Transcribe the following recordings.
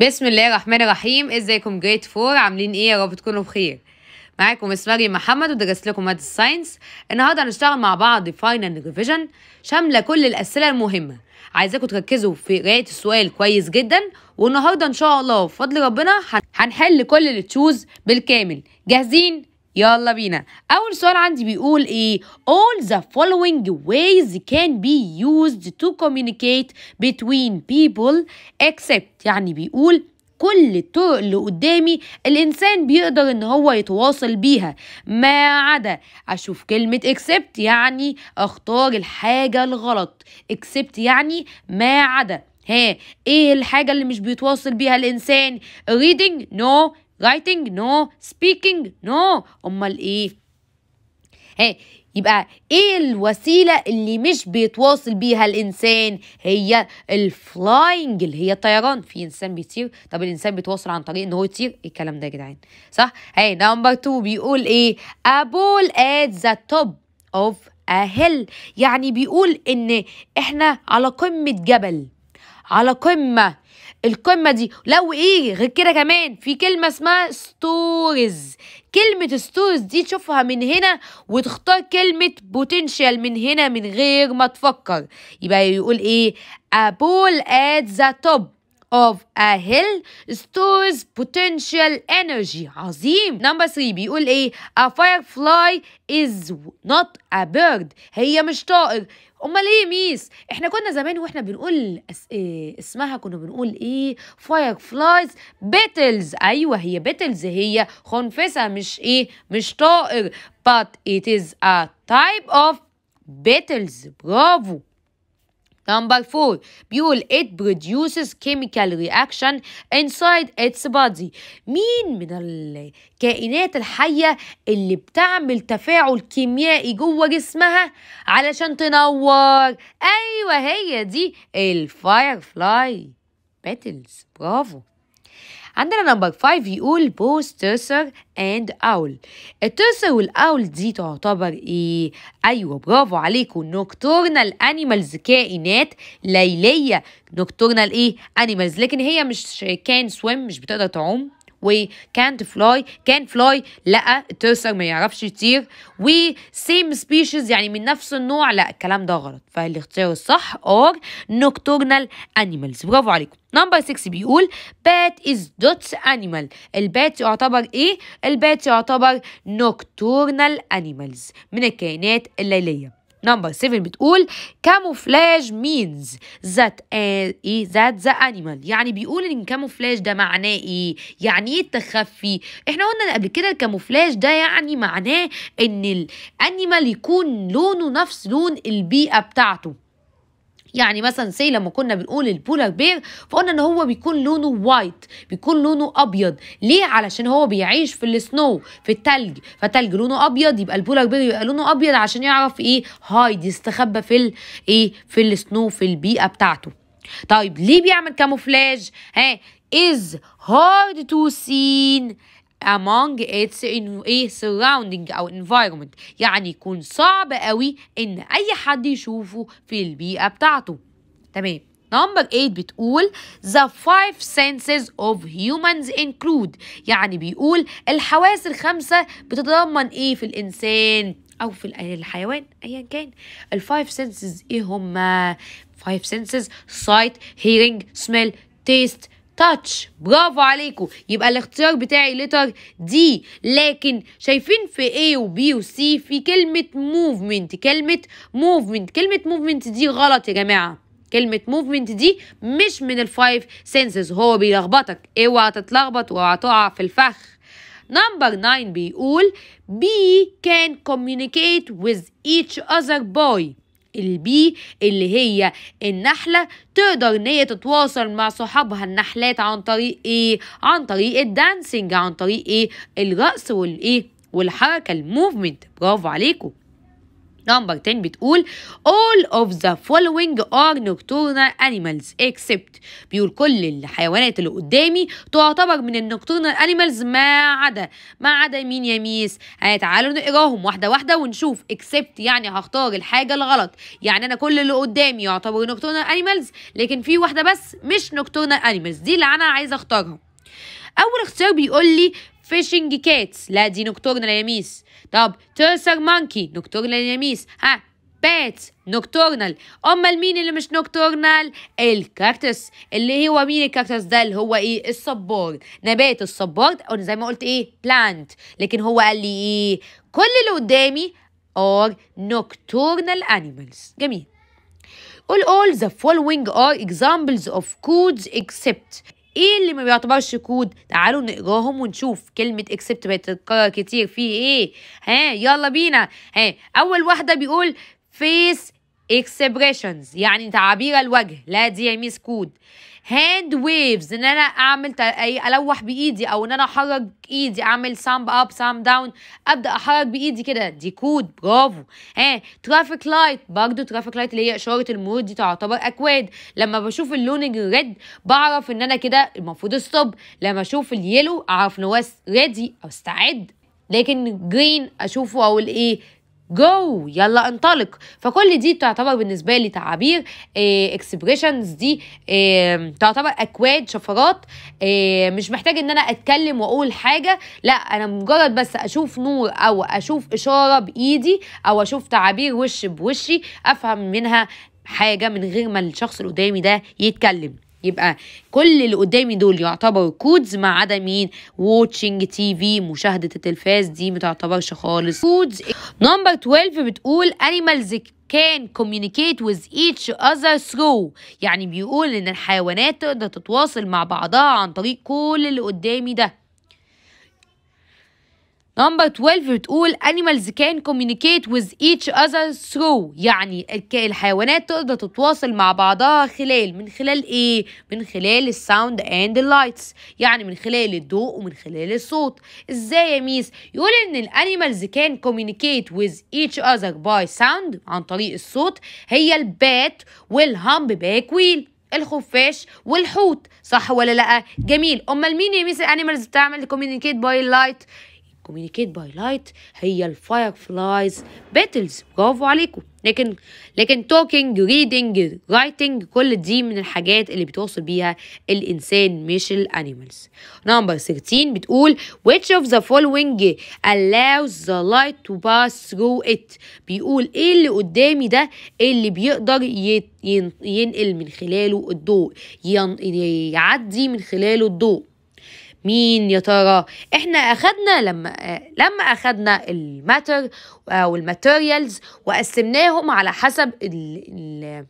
بسم الله الرحمن الرحيم ازيكم جريد فور عاملين ايه يا رب تكونوا بخير معاكم اسم مريم محمد ودرست لكم ماده الساينس النهارده هنشتغل مع بعض فاينل ريفيجن شامله كل الاسئله المهمه عايزاكم تركزوا في قرايه السؤال كويس جدا والنهارده ان شاء الله بفضل ربنا هنحل كل التشوز بالكامل جاهزين يلا بينا أول سؤال عندي بيقول إيه all the following ways can be used to communicate between people except يعني بيقول كل الطرق اللي قدامي الإنسان بيقدر إن هو يتواصل بيها ما عدا أشوف كلمة except يعني أختار الحاجة الغلط except يعني ما عدا ها ايه الحاجة اللي مش بيتواصل بيها الإنسان reading no writing no speaking no امال ايه ها إيه، يبقى ايه الوسيله اللي مش بيتواصل بيها الانسان هي الفلاينج اللي هي الطيران في انسان بيطير طب الانسان بيتواصل عن طريق ان هو يطير إيه الكلام ده يا جدعان صح هاي نمبر 2 بيقول ايه ابول ات ذا توب اوف اهل يعني بيقول ان احنا على قمه جبل على قمه القمه دي لو ايه غير كده كمان في كلمه اسمها ستوريز كلمه ستوريز دي تشوفها من هنا وتختار كلمه بوتنشال من هنا من غير ما تفكر يبقى يقول ايه ابول ات ذا توب of a hill stores potential energy عظيم number 3 بيقول ايه a firefly is not a bird هي مش طائر امال ايه ميس احنا كنا زمان واحنا بنقول اس... إيه اسمها كنا بنقول ايه فاير فلايز بيتلز ايوه هي بيتلز هي خنفسه مش ايه مش طائر but it is a type of بيتلز برافو Number four, بيقول it produces chemical reaction inside its body. مين من الكائنات الحية اللي بتعمل تفاعل كيميائي جوه جسمها علشان تنور؟ أيوه هي دي الفاير فلاي باتلز برافو. عندنا نمبر 5 يقول بوث تيرسر اند اول التيرسر والاول دي تعتبر ايه ايوه برافو عليكم نوكتورنال انيمالز كائنات ليليه نوكتورنال ايه انيمالز لكن هي مش كان سويم مش بتقدر تعوم وكانت فلاي كان فلاي لا الترسر ما يعرفش يطير وسيم سبيشيز يعني من نفس النوع لا الكلام ده غلط فالاختيار الصح اور نوكتورنال انيمالز برافو عليكم نمبر 6 بيقول بات از دوت انيمال البات يعتبر ايه البات يعتبر نوكتورنال انيمالز من الكائنات الليليه نمبر 7 بتقول كاموفلاج مينز ذات ايه ذات ذا انيمال يعني بيقول ان كاموفلاج ده معناه ايه يعني ايه التخفي احنا قلنا قبل كده الكاموفلاج ده يعني معناه ان الانيمال يكون لونه نفس لون البيئه بتاعته يعني مثلا زي لما كنا بنقول البولر بير فقلنا ان هو بيكون لونه وايت بيكون لونه ابيض ليه علشان هو بيعيش في السنو في التلج فتلج لونه ابيض يبقى البولر بير يبقى لونه ابيض عشان يعرف ايه هايد يستخبى في ايه في السنو في البيئه بتاعته طيب ليه بيعمل كاموفلاج ها is hard to seen among its ايه surrounding او environment يعني يكون صعب قوي ان اي حد يشوفه في البيئه بتاعته تمام نمبر 8 بتقول the five senses of humans include يعني بيقول الحواس الخمسة بتتضمن ايه في الانسان او في الحيوان ايا كان الفايف senses ايه هما five senses sight hearing smell taste تاتش برافو عليكم يبقى الاختيار بتاعي لتر دي لكن شايفين في A و B و C في كلمة movement كلمة movement كلمة movement دي غلط يا جماعة كلمة موفمنت دي مش من الفايف senses هو بيلخبطك اوعى تتلخبط واوعى تقع في الفخ نمبر 9 بيقول B can communicate with each other boy البي اللي هي النحلة تقدر ان هي تتواصل مع صحابها النحلات عن طريق ايه عن طريق الدانسينج عن طريق ايه الرقص والايه والحركة الموفمنت برافو عليكم نمبر 10 بتقول all of the following are nocturnal animals except بيقول كل الحيوانات اللي قدامي تعتبر من النوكتورنال انيمالز ما عدا ما عدا مين يا ميس يعني تعالوا نقراهم واحده واحده ونشوف except يعني هختار الحاجه الغلط يعني انا كل اللي قدامي يعتبروا nocturnal انيمالز لكن في واحده بس مش nocturnal انيمالز دي اللي انا عايزه اختارها اول اختيار بيقول لي فيشنج كاتس لا دي نوكتورنال يا ميس طب تيرسر مانكي نوكتورنال يميس ها باتس نوكتورنال امال مين اللي مش نوكتورنال الكاكتس اللي هو مين الكاكتس ده اللي هو ايه الصبار نبات الصبار او زي ما قلت ايه بلانت لكن هو قال لي ايه كل اللي قدامي are nocturnal animals جميل All all the following are examples of codes except ايه اللي ما بيعتبرش كود تعالوا نقراهم ونشوف كلمه اكسبت بتتكرر كتير فيه ايه ها يلا بينا ها اول واحده بيقول فيس اكسبريشنز يعني تعابير الوجه لا دي ميس كود هاند ويفز ان انا اعمل اي الوح بايدي او ان انا احرك ايدي اعمل سامب اب سامب داون ابدا احرك بايدي كده دي كود برافو ها ترافيك لايت برضو ترافيك لايت اللي هي اشاره المرور دي تعتبر اكواد لما بشوف اللون الريد بعرف ان انا كده المفروض استوب لما اشوف اليلو اعرف ان هو ريدي او استعد لكن جرين اشوفه او الايه جو يلا انطلق فكل دي تعتبر بالنسبه لي تعابير اكسبريشنز آه، دي تعتبر اكواد شفرات آه، مش محتاج ان انا اتكلم واقول حاجه لا انا مجرد بس اشوف نور او اشوف اشاره بايدي او اشوف تعابير وش بوشي افهم منها حاجه من غير ما الشخص اللي قدامي ده يتكلم يبقى كل اللي قدامي دول يعتبروا كودز ما عدا مين واتشنج تي في مشاهده التلفاز دي ما تعتبرش خالص كودز نمبر 12 بتقول انيمالز كان كوميونيكيت with ايتش اذر ثرو يعني بيقول ان الحيوانات تقدر تتواصل مع بعضها عن طريق كل اللي قدامي ده نمبر 12 بتقول animals can communicate with each other through يعني الحيوانات تقدر تتواصل مع بعضها خلال من خلال ايه؟ من خلال الساوند اند اللايتس يعني من خلال الضوء ومن خلال الصوت ازاي يا ميس؟ يقول ان الانيمالز كان communicate with each other by sound عن طريق الصوت هي البات والهامب باك ويل الخفاش والحوت صح ولا لا جميل امال مين يا ميس الانيمالز بتعمل كوميونيكيت باي light؟ كوميونيكيت باي لايت هي الفاير فلايز باتلز برافو عليكم لكن لكن توكينج ريدنج رايتنج كل دي من الحاجات اللي بتوصل بيها الانسان مش الانيمالز نمبر 13 بتقول which of the following allows the light to pass through it بيقول ايه اللي قدامي ده اللي بيقدر ينقل من خلاله الضوء يعدي من خلاله الضوء مين يا ترى احنا اخدنا لما لما اخدنا الماتر الماتيريالز وقسمناهم على حسب ال, ال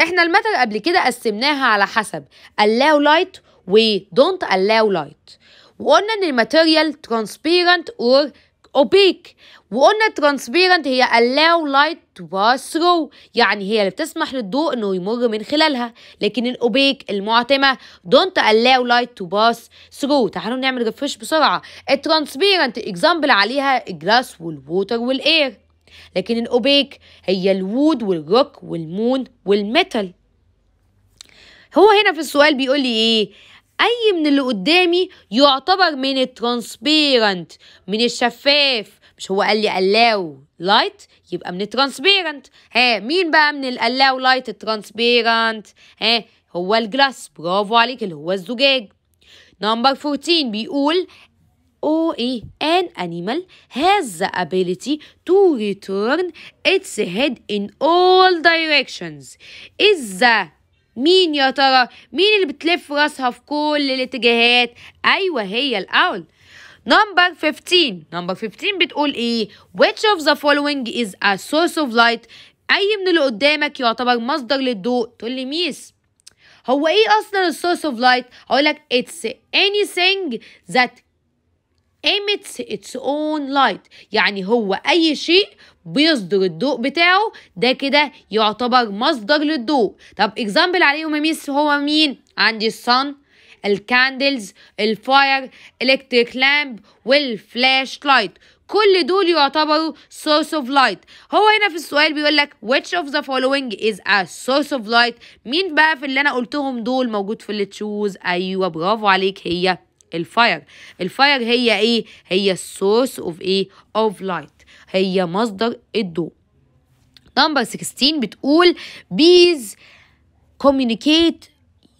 احنا الماتر قبل كده قسمناها على حسب allow light و don't allow light وقلنا ان الماتيريال transparent or اوبيك وقلنا ترانسبيرنت هي allow light to pass through يعني هي اللي بتسمح للضوء انه يمر من خلالها لكن الاوبيك المعتمة don't allow light to pass through تعالوا نعمل ريفرش بسرعة الترانسبيرنت اكزامبل عليها الجلاس والووتر والاير لكن الاوبيك هي الوود والروك والمون والميتال هو هنا في السؤال بيقول لي ايه اي من اللي قدامي يعتبر من الترانسبيرنت من الشفاف مش هو قال لي allow light يبقى من الترانسبيرنت ها مين بقى من الاو لايت الترانسبيرنت ها هو الجلاس برافو عليك اللي هو الزجاج نمبر 14 بيقول او ايه ان انيمال هاز the ability to ريتيرن its head in all directions از ذا مين يا ترى مين اللي بتلف راسها في كل الاتجاهات ايوه هي الاول نمبر 15 نمبر 15 بتقول ايه which of the following is a source of light اي من اللي قدامك يعتبر مصدر للضوء تقول لي ميس هو ايه اصلا السورس اوف لايت هقول لك it's anything that emits its own light يعني هو اي شيء بيصدر الضوء بتاعه ده كده يعتبر مصدر للضوء طب اكزامبل عليهم يا ميس هو مين عندي الصن الكاندلز الفاير الكتريك لامب والفلاش لايت كل دول يعتبروا source of light هو هنا في السؤال بيقول لك which of the following is a source of light مين بقى في اللي انا قلتهم دول موجود في اللي تشوز ايوه برافو عليك هي الفاير الفاير هي ايه هي السورس اوف ايه اوف لايت هي مصدر الضوء نمبر 16 بتقول بيز كوميونيكيت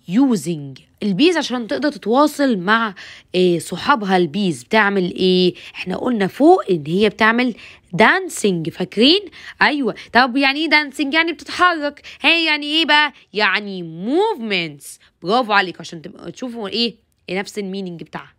يوزنج البيز عشان تقدر تتواصل مع آه، صحابها البيز بتعمل ايه احنا قلنا فوق ان هي بتعمل دانسينج فاكرين ايوه طب يعني ايه دانسينج يعني بتتحرك هي يعني ايه بقى يعني موفمنتس برافو عليك عشان تشوفوا ايه نفس الميننج بتاعها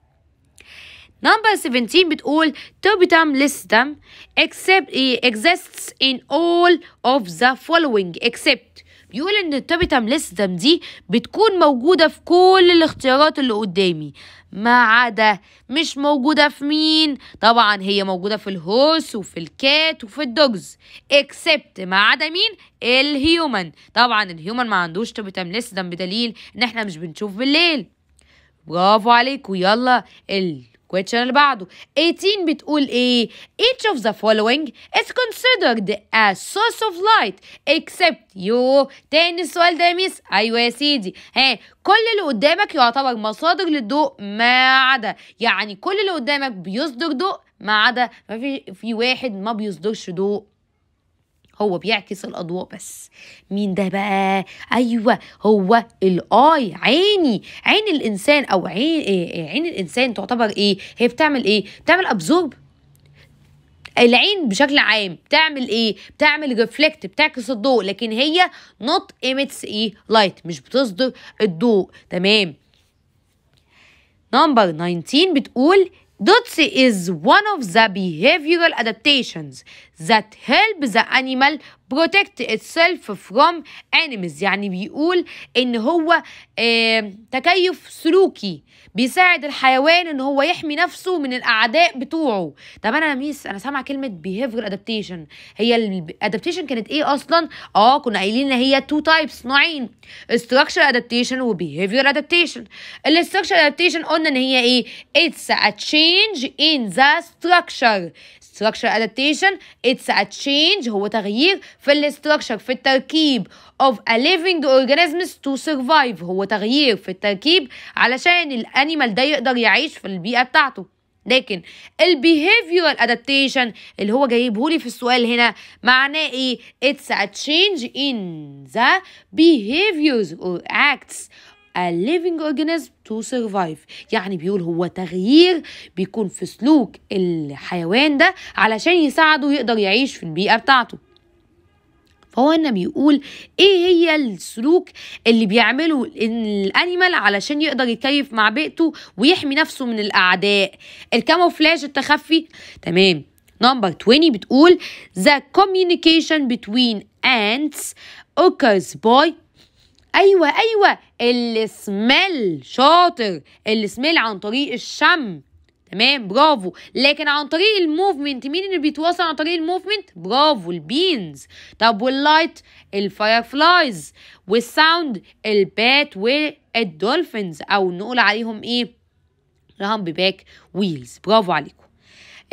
نمبر 17 بتقول tobitum listum except eh, exists in all of the following except بيقول ان التوبيتام ليستم دي بتكون موجودة في كل الاختيارات اللي قدامي ما عدا مش موجودة في مين طبعا هي موجودة في الهوس وفي الكات وفي الدوجز اكسبت ما عدا مين الهيومن طبعا الهيومن ما عندوش توبيتام ليستم بدليل ان احنا مش بنشوف بالليل برافو عليكم يلا ال question اللي بعده 18 بتقول ايه each of the following is considered a source of light except you تاني السؤال ده يا ميس ايوه يا سيدي ها كل اللي قدامك يعتبر مصادر للضوء ما عدا يعني كل اللي قدامك بيصدر ضوء ما عدا ما في في واحد ما بيصدرش ضوء هو بيعكس الاضواء بس مين ده بقى ايوه هو الاي عيني عين الانسان او عين إيه،, إيه عين الانسان تعتبر ايه هي بتعمل ايه بتعمل ابزورب العين بشكل عام بتعمل ايه بتعمل ريفلكت بتعكس الضوء لكن هي نوت ايميتس ايه لايت مش بتصدر الضوء تمام نمبر 19 بتقول دوتس is one of the behavioral adaptations that help the animal protect itself from enemies يعني بيقول ان هو تكيف سلوكي بيساعد الحيوان ان هو يحمي نفسه من الاعداء بتوعه طب انا ميس انا سامعه كلمه behavior adaptation هي الادابتيشن كانت ايه اصلا اه كنا قايلين ان هي تو تايبس نوعين structural adaptation و behavior adaptation ال structural adaptation قلنا ان هي ايه it's a change in the structure structure adaptation it's a change هو تغيير في structure في التركيب of a living organism to survive هو تغيير في التركيب علشان الانيمال ده يقدر يعيش في البيئة بتاعته لكن behavioral adaptation اللي هو جايبهولي في السؤال هنا معناه ايه؟ It's a change in the behaviors or acts a living organism to survive يعني بيقول هو تغيير بيكون في سلوك الحيوان ده علشان يساعده يقدر يعيش في البيئة بتاعته فهو هنا بيقول ايه هي السلوك اللي بيعمله الانيمال علشان يقدر يتكيف مع بيئته ويحمي نفسه من الاعداء الكاموفلاج التخفي تمام نمبر 20 بتقول the communication between ants occurs by ايوه ايوه السميل شاطر السميل عن طريق الشم تمام برافو لكن عن طريق الموفمنت مين اللي بيتواصل عن طريق الموفمنت برافو البينز طب واللايت الفاير فلايز والساوند البات والدولفينز او نقول عليهم ايه الهامبي باك ويلز برافو عليكم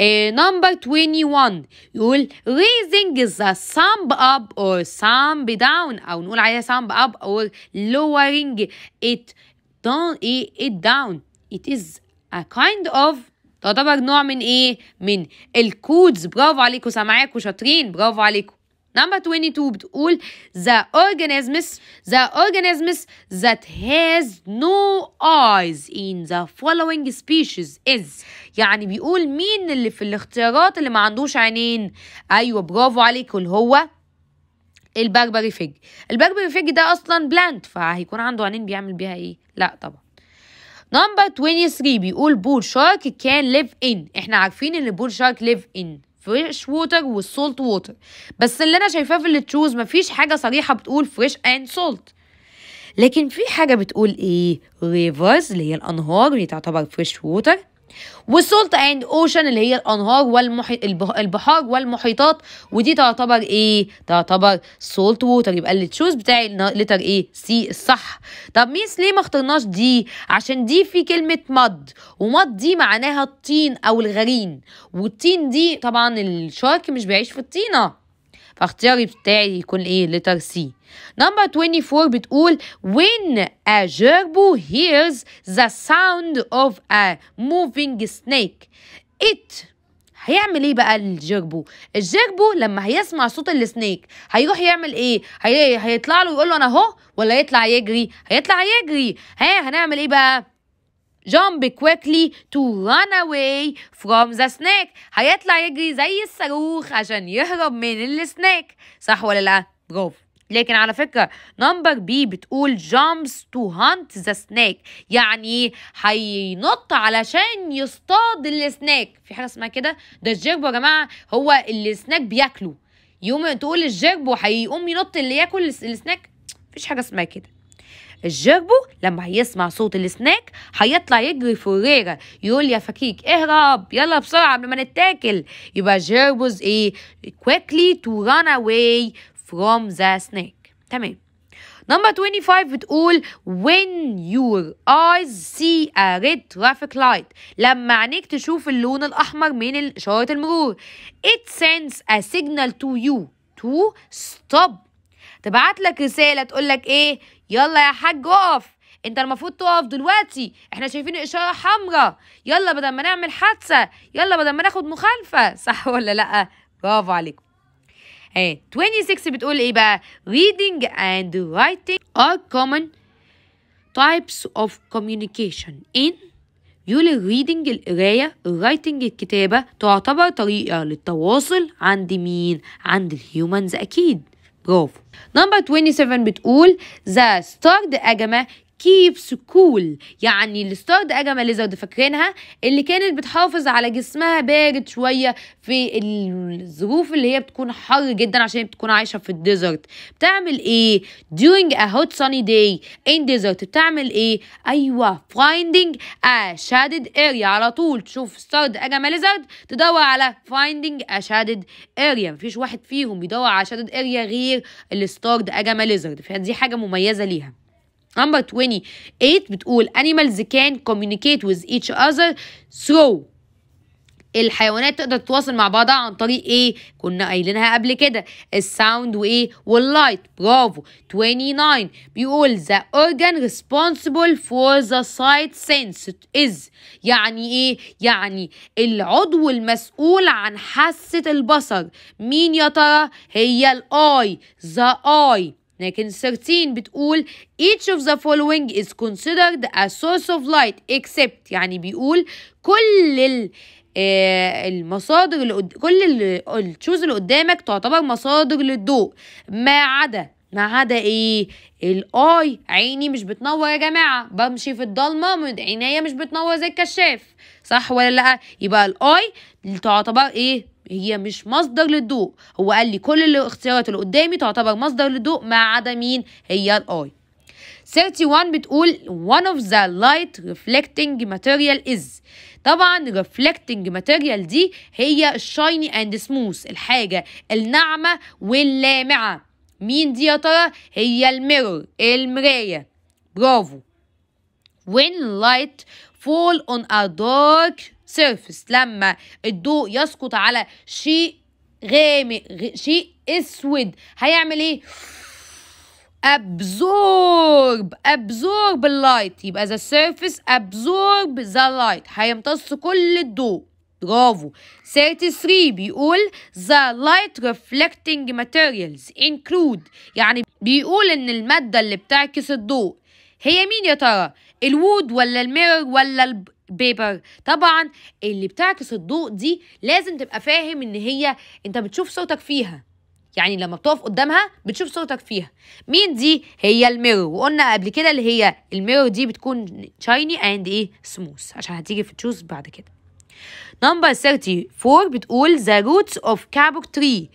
نمبر 21 يقول raising the thumb up or thumb down او نقول عليها thumb up or lowering it down إيه, it down it is a kind of تعتبر نوع من ايه من الكودز برافو عليكم سامعاكم شاطرين برافو عليكم Number 22 بتقول the organisms the organisms that has no eyes in the following species is يعني بيقول مين اللي في الاختيارات اللي ما عندوش عينين ايوه برافو عليك اللي هو البربري فيج البربري فيج ده اصلا بلانت فهيكون عنده عينين بيعمل بيها ايه لا طبعا نمبر 23 بيقول بول شارك كان ليف ان احنا عارفين ان بول شارك ليف ان فريش ووتر والسولت ووتر بس اللي انا شايفاه في التشوز مفيش حاجه صريحه بتقول فريش اند سولت لكن في حاجه بتقول ايه ريفرز اللي هي الانهار اللي تعتبر فريش ووتر والسولت اند اوشن اللي هي الانهار والمحيط البحار والمحيطات ودي تعتبر ايه تعتبر سولت ووتر يبقى اللي تشوز بتاعي لتر ايه سي الصح طب ميس ليه ما اخترناش دي عشان دي في كلمه مد ومد دي معناها الطين او الغرين والطين دي طبعا الشارك مش بيعيش في الطينه فاختياري بتاعي يكون ايه لتر سي نمبر 24 بتقول when a gerbil hears the sound of a moving snake it هيعمل ايه بقى الجربو الجربو لما هيسمع صوت السنيك هيروح يعمل ايه هي... هيطلع له يقول له انا اهو ولا يطلع يجري هيطلع يجري ها هنعمل ايه بقى jump quickly to run away from the snake هيطلع يجري زي الصاروخ عشان يهرب من السناك صح ولا لا برافو لكن على فكرة نمبر بي بتقول jumps to hunt the snake يعني هينط علشان يصطاد السناك في حاجة اسمها كده ده الجرب يا جماعة هو السناك بياكله يوم تقول الجرب وهيقوم ينط اللي ياكل السناك مفيش حاجة اسمها كده الجربو لما هيسمع صوت السناك هيطلع يجري الريرة يقول يا فكيك اهرب يلا بسرعة قبل ما نتاكل يبقى جربوز ايه quickly to run away from the snake تمام نمبر 25 بتقول when your eyes see a red traffic light لما عينيك تشوف اللون الأحمر من إشارة المرور it sends a signal to you to stop تبعت لك رسالة تقول لك إيه يلا يا حاج اقف انت المفروض تقف دلوقتي احنا شايفين اشاره حمراء يلا بدل ما نعمل حادثه يلا بدل ما ناخد مخالفه صح ولا لا برافو عليكم ايه 26 بتقول ايه بقى reading and writing are common types of communication in يقول الريدنج القراية الرايتنج الكتابة تعتبر طريقة للتواصل عند مين؟ عند الهيومنز أكيد برافو نمبر 27 بتقول the star the agama keeps cool يعني الستارد ده أجمل ليزرد فاكرينها اللي كانت بتحافظ على جسمها بارد شوية في الظروف اللي هي بتكون حر جدا عشان بتكون عايشة في الديزرت بتعمل إيه during a hot sunny day in desert بتعمل إيه أيوة finding a shaded area على طول تشوف ستارد ده أجمل ليزرد تدور على finding a shaded area مفيش واحد فيهم بيدور على shaded area غير الستارد ده أجمل ليزرد فدي حاجة مميزة ليها Number 28 بتقول animals can communicate with each other through الحيوانات تقدر تتواصل مع بعضها عن طريق ايه كنا قايلينها قبل كده الساوند وايه واللايت برافو 29 بيقول the organ responsible for the sight sense is يعني ايه يعني العضو المسؤول عن حاسة البصر مين يا ترى هي الاي the eye لكن 13 بتقول each of the following is considered a source of light except يعني بيقول كل ال آه، المصادر اللي كل التشوز اللي قدامك تعتبر مصادر للضوء ما عدا ما عدا ايه الاي عيني مش بتنور يا جماعه بمشي في الضلمه عينيا مش بتنور زي الكشاف صح ولا لا يبقى الاي تعتبر ايه هي مش مصدر للضوء هو قال لي كل الاختيارات اللي قدامي تعتبر مصدر للضوء ما عدا مين هي الاي 31 بتقول one of the light reflecting material is طبعا reflecting material دي هي shiny and smooth الحاجة الناعمة واللامعة مين دي يا ترى هي الميرور المراية برافو when light fall on a dark سيرفس لما الضوء يسقط على شيء غامق شيء اسود هيعمل ايه absorb absorb اللايت يبقى the surface ابزورب the light هيمتص كل الضوء برافو 33 بيقول the light reflecting materials include يعني بيقول ان المادة اللي بتعكس الضوء هي مين يا ترى الوود ولا الميرور ولا البيبر طبعا اللي بتعكس الضوء دي لازم تبقى فاهم ان هي انت بتشوف صوتك فيها يعني لما بتقف قدامها بتشوف صوتك فيها مين دي هي الميرور وقلنا قبل كده اللي هي الميرور دي بتكون شايني اند ايه سموث عشان هتيجي في تشوز بعد كده نمبر 34 بتقول the roots of cabbage tree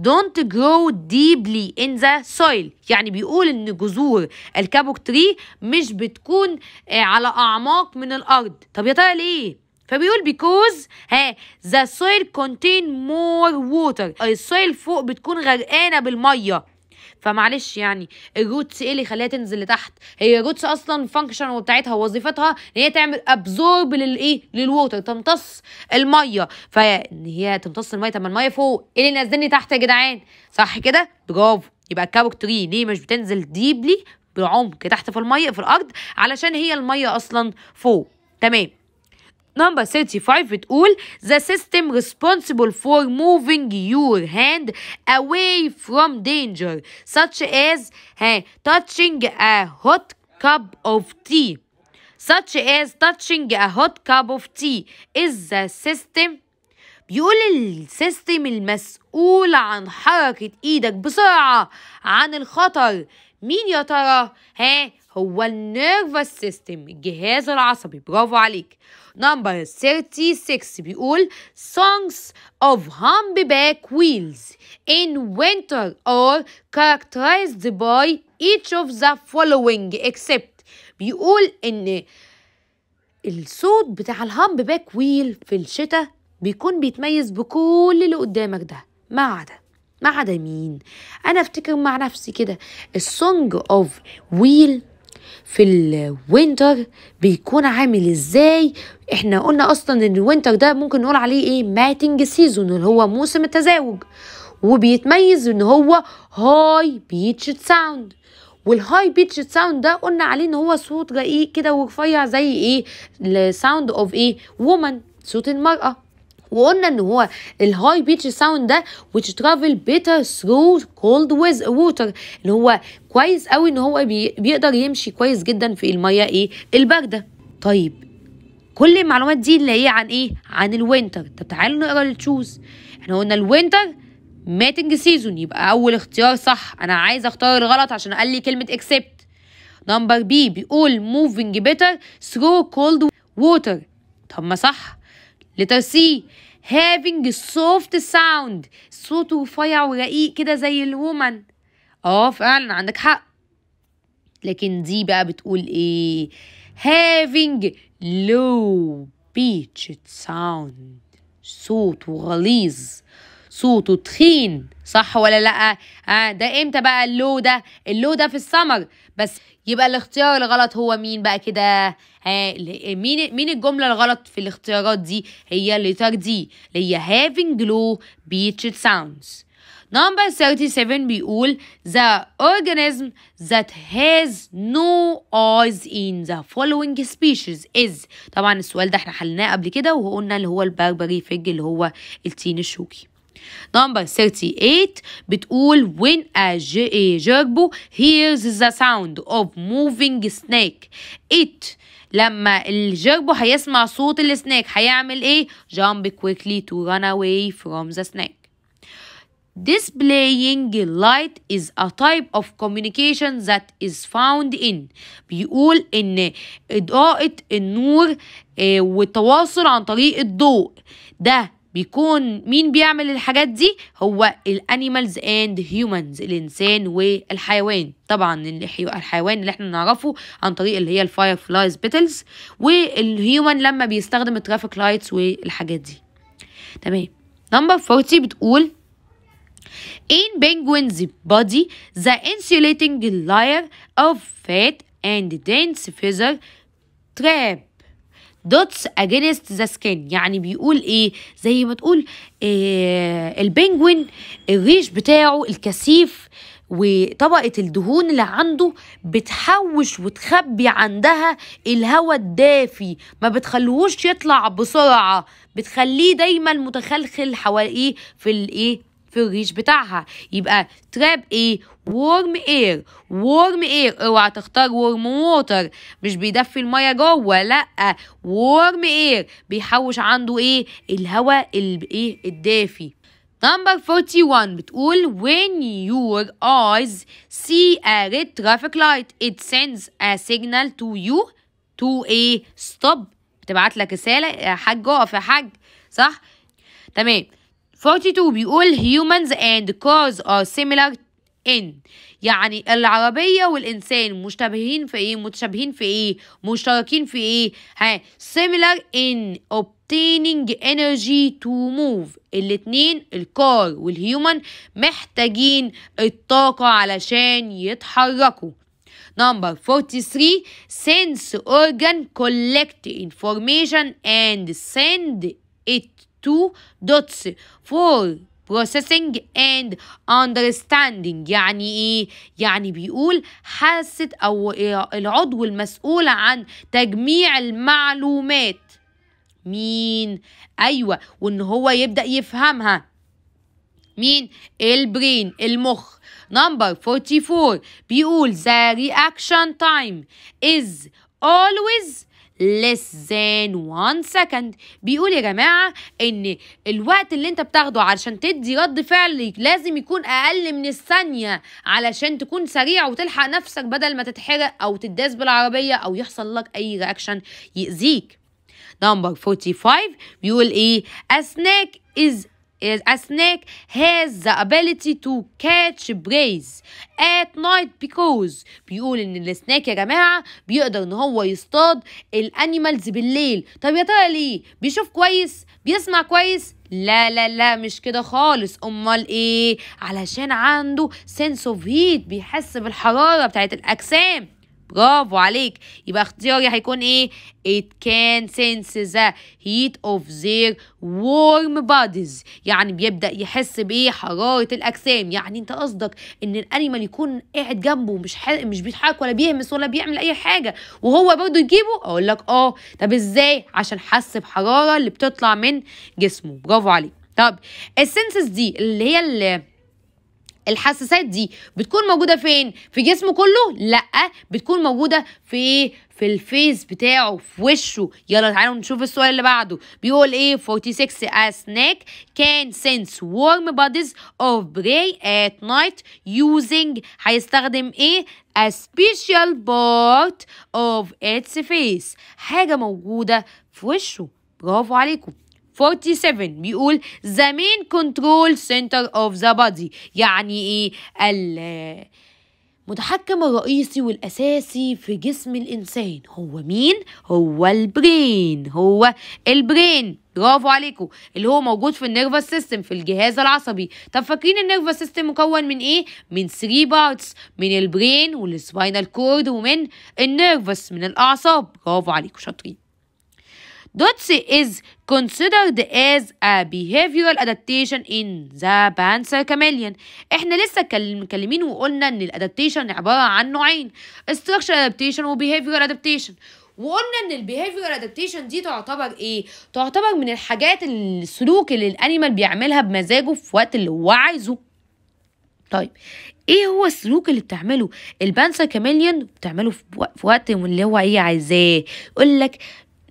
don't grow deeply in the soil يعني بيقول ان جذور الكابوك تري مش بتكون آه، على اعماق من الارض طب يا ترى ليه فبيقول because ها the soil contain more water السويل فوق بتكون غرقانه بالميه فمعلش يعني الروتس ايه اللي خلاها تنزل لتحت هي الروتس اصلا فانكشن بتاعتها وظيفتها ان هي تعمل ابزورب للايه للووتر تمتص الميه فان هي تمتص الميه طب ما الميه فوق ايه اللي نزلني تحت يا جدعان صح كده برافو يبقى الكاوك تري ليه مش بتنزل ديبلي بعمق تحت في الميه في الارض علشان هي الميه اصلا فوق تمام number 35 all the system responsible for moving your hand away from danger such as hey, touching a hot cup of tea such as touching a hot cup of tea is the system بيقول السيستم المسؤول عن حركة ايدك بسرعة عن الخطر مين يا ترى؟ ها هو النيرفس سيستم الجهاز العصبي برافو عليك نمبر 36 بيقول songs of humpback wheels in winter are characterized by each of the following except بيقول ان الصوت بتاع الهامب باك ويل في الشتاء بيكون بيتميز بكل اللي قدامك ده ما عدا ما عدا مين انا افتكر مع نفسي كده السونج اوف ويل في الوينتر بيكون عامل ازاي احنا قلنا اصلا ان الوينتر ده ممكن نقول عليه ايه ماتنج سيزون اللي هو موسم التزاوج وبيتميز ان هو هاي بيتشد ساوند والهاي بيتش ساوند ده قلنا عليه ان هو صوت رقيق كده ورفيع زي ايه الساوند اوف ايه وومن صوت المراه وقلنا ان هو الهاي بيتش ساوند ده which travel better through cold with water اللي هو كويس قوي ان هو بيقدر يمشي كويس جدا في الميه ايه البارده طيب كل المعلومات دي اللي هي عن ايه عن الوينتر طب تعالوا نقرا التشوز احنا قلنا الوينتر ماتنج سيزون يبقى اول اختيار صح انا عايز اختار الغلط عشان قال لي كلمه اكسبت نمبر بي بيقول موفينج بيتر ثرو كولد ووتر طب ما صح لتر سي having soft sound صوته رفيع ورقيق كده زي الومن اه فعلا عندك حق لكن دي بقى بتقول ايه having low pitched sound صوته غليظ صوته تخين صح ولا لا آه ده امتى بقى اللو ده اللو ده في السمر بس يبقى الاختيار الغلط هو مين بقى كده آه مين مين الجمله الغلط في الاختيارات دي هي الليتر دي اللي هي having low pitched sounds Number 37 بيقول the organism that has no eyes in the following species is طبعا السؤال ده احنا حلناه قبل كده وقلنا اللي هو البربري فيج اللي هو التين الشوكي Number 38 بتقول when a gerbil hears the sound of moving snake it لما الجربو هيسمع صوت السناك هيعمل ايه jump quickly to run away from the snake Displaying light is a type of communication that is found in بيقول إن إضاءة النور والتواصل عن طريق الضوء ده بيكون مين بيعمل الحاجات دي هو الانيمالز اند هيومنز الانسان والحيوان طبعا الحيوان اللي احنا نعرفه عن طريق اللي هي الفاير فلايز بيتلز والهيومن لما بيستخدم الترافيك لايتس والحاجات دي تمام نمبر 40 بتقول In penguin's body, the insulating layer of fat and dense feather trap دوتس اجينست ذا سكين يعني بيقول ايه زي ما تقول إيه البنجوين الريش بتاعه الكثيف وطبقة الدهون اللي عنده بتحوش وتخبي عندها الهواء الدافي ما بتخليهوش يطلع بسرعة بتخليه دايما متخلخل حواليه في الايه في الريش بتاعها يبقى تراب ايه وورم اير وورم اير اوعى تختار وورم ووتر مش بيدفي الميه جوه لا وورم اير بيحوش عنده ايه الهواء الايه الدافي Number 41 بتقول when your eyes see a red traffic light it sends a signal to you to a stop بتبعت لك رسالة يا حاج اقف يا حاج صح؟ تمام 42 بيقول humans and cars are similar in يعني العربية والإنسان مشتبهين في إيه متشابهين في إيه مشتركين في إيه ها similar in obtaining energy to move الاتنين الكار والهيومن محتاجين الطاقة علشان يتحركوا Number 43 sense organ collect information and send تو dots for processing and understanding يعني ايه يعني بيقول حاسة او العضو المسؤول عن تجميع المعلومات مين ايوه وان هو يبدا يفهمها مين البرين المخ نمبر 44 بيقول the reaction time is always less than one second بيقول يا جماعة ان الوقت اللي انت بتاخده علشان تدي رد فعل لازم يكون اقل من الثانية علشان تكون سريع وتلحق نفسك بدل ما تتحرق او تداس بالعربية او يحصل لك اي رياكشن يأذيك نمبر 45 بيقول ايه a snack is is a snake has the ability to catch prey at night because بيقول ان السناك يا جماعه بيقدر ان هو يصطاد الانيمالز بالليل طب يا ترى ليه بيشوف كويس بيسمع كويس لا لا لا مش كده خالص امال ايه علشان عنده sense of heat بيحس بالحراره بتاعت الاجسام برافو عليك يبقى اختياري هيكون ايه it can sense the heat of their warm bodies يعني بيبدأ يحس بايه حرارة الاجسام يعني انت قصدك ان الانيمال يكون قاعد جنبه مش حل... مش بيتحرك ولا بيهمس ولا بيعمل اي حاجة وهو برضه يجيبه اقول لك اه طب ازاي عشان حس بحرارة اللي بتطلع من جسمه برافو عليك طب السنسز دي اللي هي اللي الحساسات دي بتكون موجوده فين في جسمه كله لا بتكون موجوده في في الفيس بتاعه في وشه يلا تعالوا نشوف السؤال اللي بعده بيقول ايه 46 اسناك كان سنس وورم بوديز اوف بري ات نايت يوزنج هيستخدم ايه a special part of its face حاجه موجوده في وشه برافو عليكم 47 بيقول the main control center of the body يعني ايه المتحكم الرئيسي والاساسي في جسم الانسان هو مين هو البرين هو البرين برافو عليكم اللي هو موجود في النيرفس سيستم في الجهاز العصبي طب فاكرين النيرفس سيستم مكون من ايه من 3 بارتس من البرين والسباينال كورد ومن النيرفس من الاعصاب برافو عليكم شاطرين دوتس از considered as a behavioral adaptation in the panther chameleon احنا لسه مكلمين وقلنا ان الادابتيشن عباره عن نوعين structural adaptation و behavioral adaptation وقلنا ان behavioral ادابتيشن دي تعتبر ايه تعتبر من الحاجات السلوك اللي الانيمال بيعملها بمزاجه في وقت اللي هو عايزه طيب ايه هو السلوك اللي بتعمله البانسا كاميليون بتعمله في وقت اللي هو ايه عايزاه يقول لك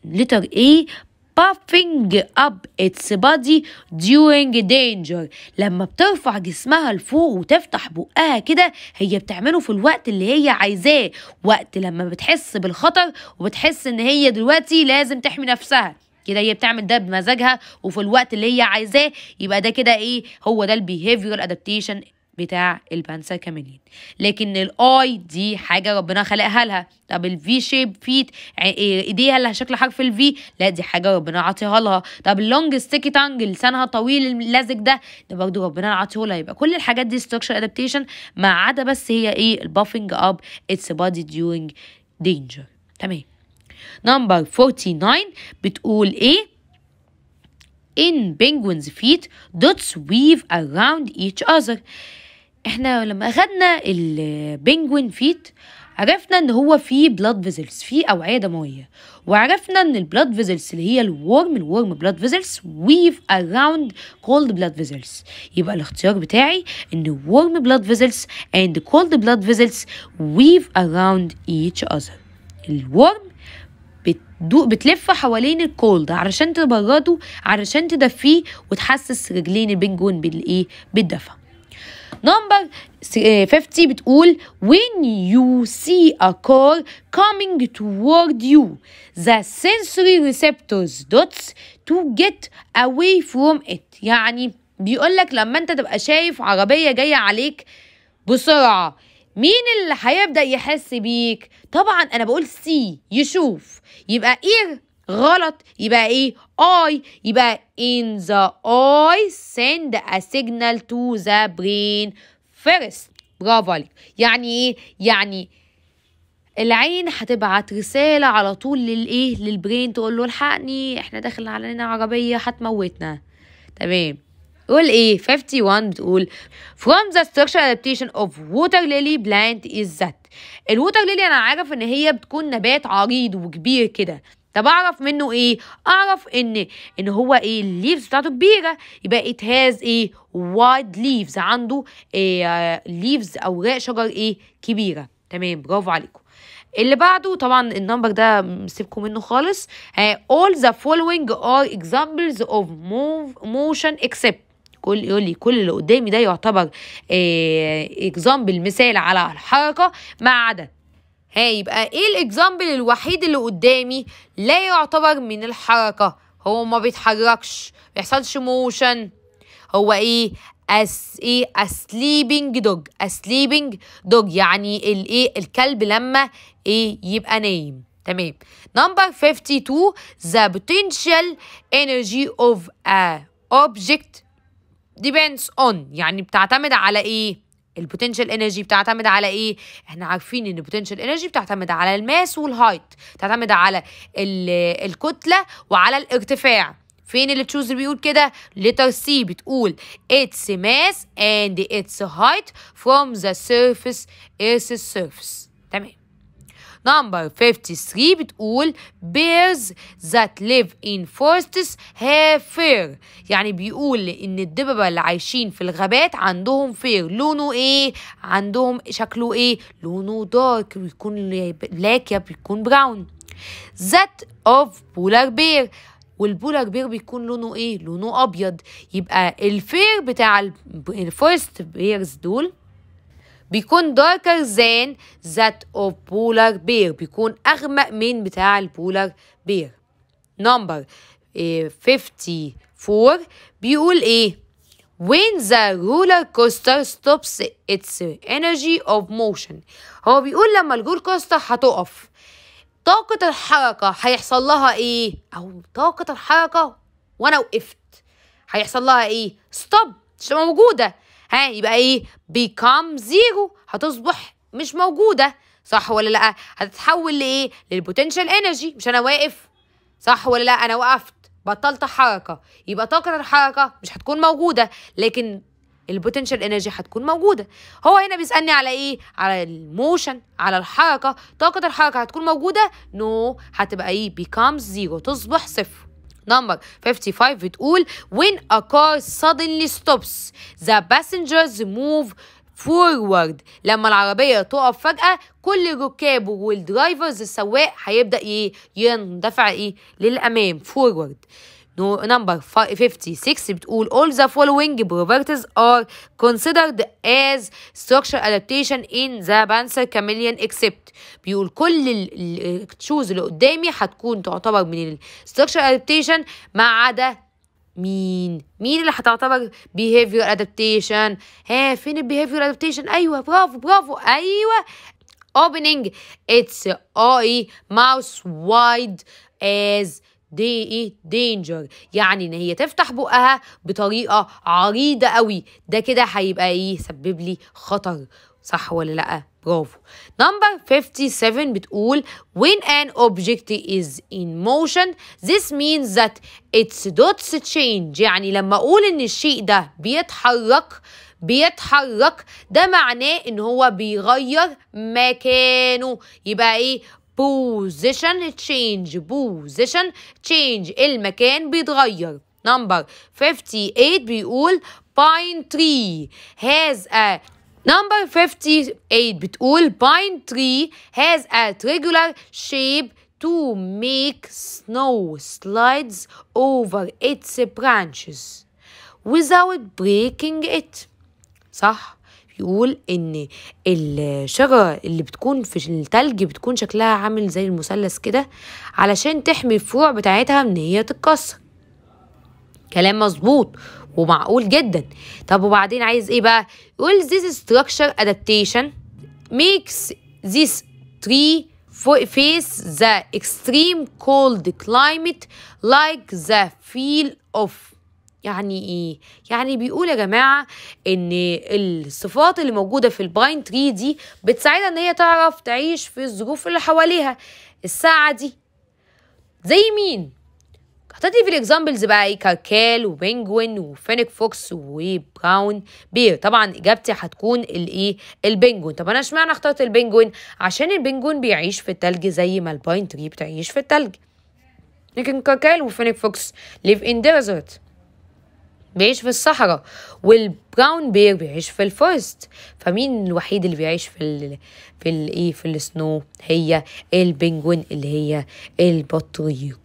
لتر A puffing up its body during danger لما بترفع جسمها لفوق وتفتح بقها كده هي بتعمله في الوقت اللي هي عايزاه وقت لما بتحس بالخطر وبتحس ان هي دلوقتي لازم تحمي نفسها كده هي بتعمل ده بمزاجها وفي الوقت اللي هي عايزاه يبقى ده كده ايه هو ده البيهيفيرال ادابتيشن بتاع البانسا كاملين لكن الاي دي حاجه ربنا خلقها لها طب الفي شيب فيت ايديها اللي شكل حرف الفي لا دي حاجه ربنا عاطيها لها طب اللونج ستيكي تانج لسانها طويل اللزج ده ده برضه ربنا عاطيه لها يبقى كل الحاجات دي ستراكشر ادابتيشن ما عدا بس هي ايه البافنج اب اتس بادي ديورنج دينجر تمام نمبر 49 بتقول ايه in penguins' feet dots weave around each other احنا لما اخدنا البنجوين فيت عرفنا ان هو فيه بلاد فيزلز فيه اوعيه دمويه وعرفنا ان البلاد فيزلز اللي هي الورم الورم بلاد فيزلز ويف اراوند كولد بلاد فيزلز يبقى الاختيار بتاعي ان ورم بلاد فيزلز اند كولد بلاد فيزلز ويف اراوند ايتش اذر الورم بتدوق بتلف حوالين الكولد علشان تبرده علشان تدفيه وتحسس رجلين البنجوين بالايه بالدفى نمبر 50 eh, بتقول when you see a car coming toward you the sensory receptors dots to get away from it يعني بيقول لك لما انت تبقى شايف عربيه جايه عليك بسرعه مين اللي هيبدا يحس بيك طبعا انا بقول سي يشوف يبقى اير غلط يبقى ايه I يبقى in the eye send a signal to the brain first برافو عليك يعني ايه يعني العين هتبعت رسالة على طول للايه للبرين تقول له الحقني احنا داخل علينا عربية هتموتنا تمام قول ايه 51 بتقول from the structural adaptation of water lily plant is that الووتر ليلي انا عارف ان هي بتكون نبات عريض وكبير كده طب اعرف منه ايه اعرف ان ان هو ايه الليفز بتاعته كبيره يبقى ات هاز ايه وايد ليفز عنده إيه ليفز اوراق شجر ايه كبيره تمام برافو عليكم اللي بعده طبعا النمبر ده سيبكم منه خالص آه، all the following are examples of motion except كل يقول لي كل اللي قدامي ده يعتبر اكزامبل آه، مثال على الحركه مع عدد ها يبقى ايه الاكزامبل الوحيد اللي قدامي لا يعتبر من الحركة هو ما بيتحركش بيحصلش موشن هو ايه أس ايه أسليبينج دوج أسليبينج دوج يعني الايه الكلب لما ايه يبقى نايم تمام نمبر 52 the potential energy of a object depends on يعني بتعتمد على ايه البوتنشال انرجي بتعتمد على ايه احنا عارفين ان البوتنشال انرجي بتعتمد على الماس والهايت بتعتمد على الكتله وعلى الارتفاع فين اللي تشوز بيقول كده letter سي بتقول its mass and its height from the surface اس surface تمام نمبر 53 بتقول bears that live in forests have fur يعني بيقول ان الدببة اللي عايشين في الغابات عندهم فير لونه ايه عندهم شكله ايه لونه دارك بيكون بلاك يا بيكون براون ذات اوف بولار بير والبولر بير بيكون لونه ايه لونه ابيض يبقى الفير بتاع الفورست بيرز دول بيكون darker than that of polar bear بيكون أغمق من بتاع البولر بير نمبر 54 إيه، بيقول إيه when the roller coaster stops its energy of motion هو بيقول لما الجول كوستر هتقف طاقة الحركة هيحصل لها ايه او طاقة الحركة وانا وقفت هيحصل لها ايه stop مش موجودة ها يبقى ايه بيكام zero هتصبح مش موجوده صح ولا لا هتتحول لايه للبوتنشال انرجي مش انا واقف صح ولا لا انا وقفت بطلت حركه يبقى طاقه الحركه مش هتكون موجوده لكن البوتنشال انرجي هتكون موجوده هو هنا بيسالني على ايه على الموشن على الحركه طاقه الحركه هتكون موجوده نو no. هتبقى ايه بيكام زيرو تصبح صفر نمبر 55 بتقول when a car suddenly stops the passengers move فورورد لما العربية تقف فجأة كل الركاب والدرايفرز السواق هيبدأ ايه يندفع ايه للأمام فورورد نمبر 56 بتقول all the following properties are considered as structure adaptation in the panther Chameleon except بيقول كل التشوز اللي قدامي هتكون تعتبر من structure adaptation ما عدا مين مين اللي هتعتبر behavior adaptation ها فين ال behavior adaptation ايوه برافو برافو ايوه opening its eye mouth wide as دي ايه دينجر يعني ان هي تفتح بقها بطريقه عريضه قوي ده كده هيبقى ايه سبب لي خطر صح ولا لا برافو نمبر 57 بتقول when an object is in motion this means that its dots change يعني لما اقول ان الشيء ده بيتحرك بيتحرك ده معناه ان هو بيغير مكانه يبقى ايه position change position change المكان بيتغير number 58 بيقول pine tree has a number 58 بتقول pine tree has a regular shape to make snow slides over its branches without breaking it صح بيقول ان الشجره اللي بتكون في التلج بتكون شكلها عامل زي المثلث كده علشان تحمي الفروع بتاعتها من هي تتكسر كلام مظبوط ومعقول جدا طب وبعدين عايز ايه بقى يقول this structure adaptation makes this tree face the extreme cold climate like the feel of يعني ايه يعني بيقول يا جماعه ان الصفات اللي موجوده في الباين تري دي بتساعدها ان هي تعرف تعيش في الظروف اللي حواليها الساعه دي زي مين هتدي في الاكزامبلز بقى ايه كاركال وبنجوين وفينيك فوكس وبراون بير طبعا اجابتي هتكون الايه البنجوين طب انا اشمعنى اخترت البنجوين عشان البنجوين بيعيش في التلج زي ما الباين تري بتعيش في التلج لكن كاكال وفينيك فوكس ليف ان ديزرت بيعيش في الصحراء والبراون بير بيعيش في الفورست فمين الوحيد اللي بيعيش في ال... في الايه في السنو هي البنجوين اللي هي البطريق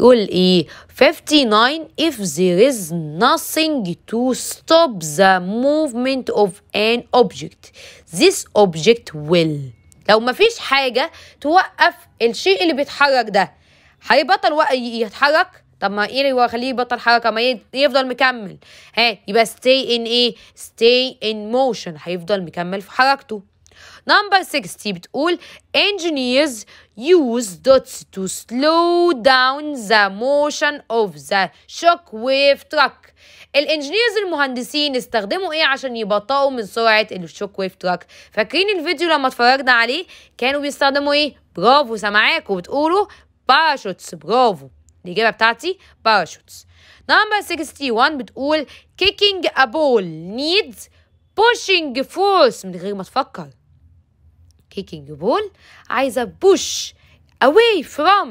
يقول ايه 59 if there is nothing to stop the movement of an object this object will لو مفيش حاجة توقف الشيء اللي بيتحرك ده هيبطل يتحرك طب ما ايه اللي خليه يبطل حركه ما يفضل مكمل ها يبقى stay in ايه stay in motion هيفضل مكمل في حركته نمبر 60 بتقول engineers use dots to slow down the motion of the shock wave truck الانجنييرز المهندسين استخدموا ايه عشان يبطئوا من سرعه الشوك ويف تراك فاكرين الفيديو لما اتفرجنا عليه كانوا بيستخدموا ايه برافو سامعاكم بتقولوا باراشوتس برافو الإجابة بتاعتي باراشوتس نمبر 61 بتقول kicking a ball needs pushing force من غير ما تفكر kicking a ball عايزة push away from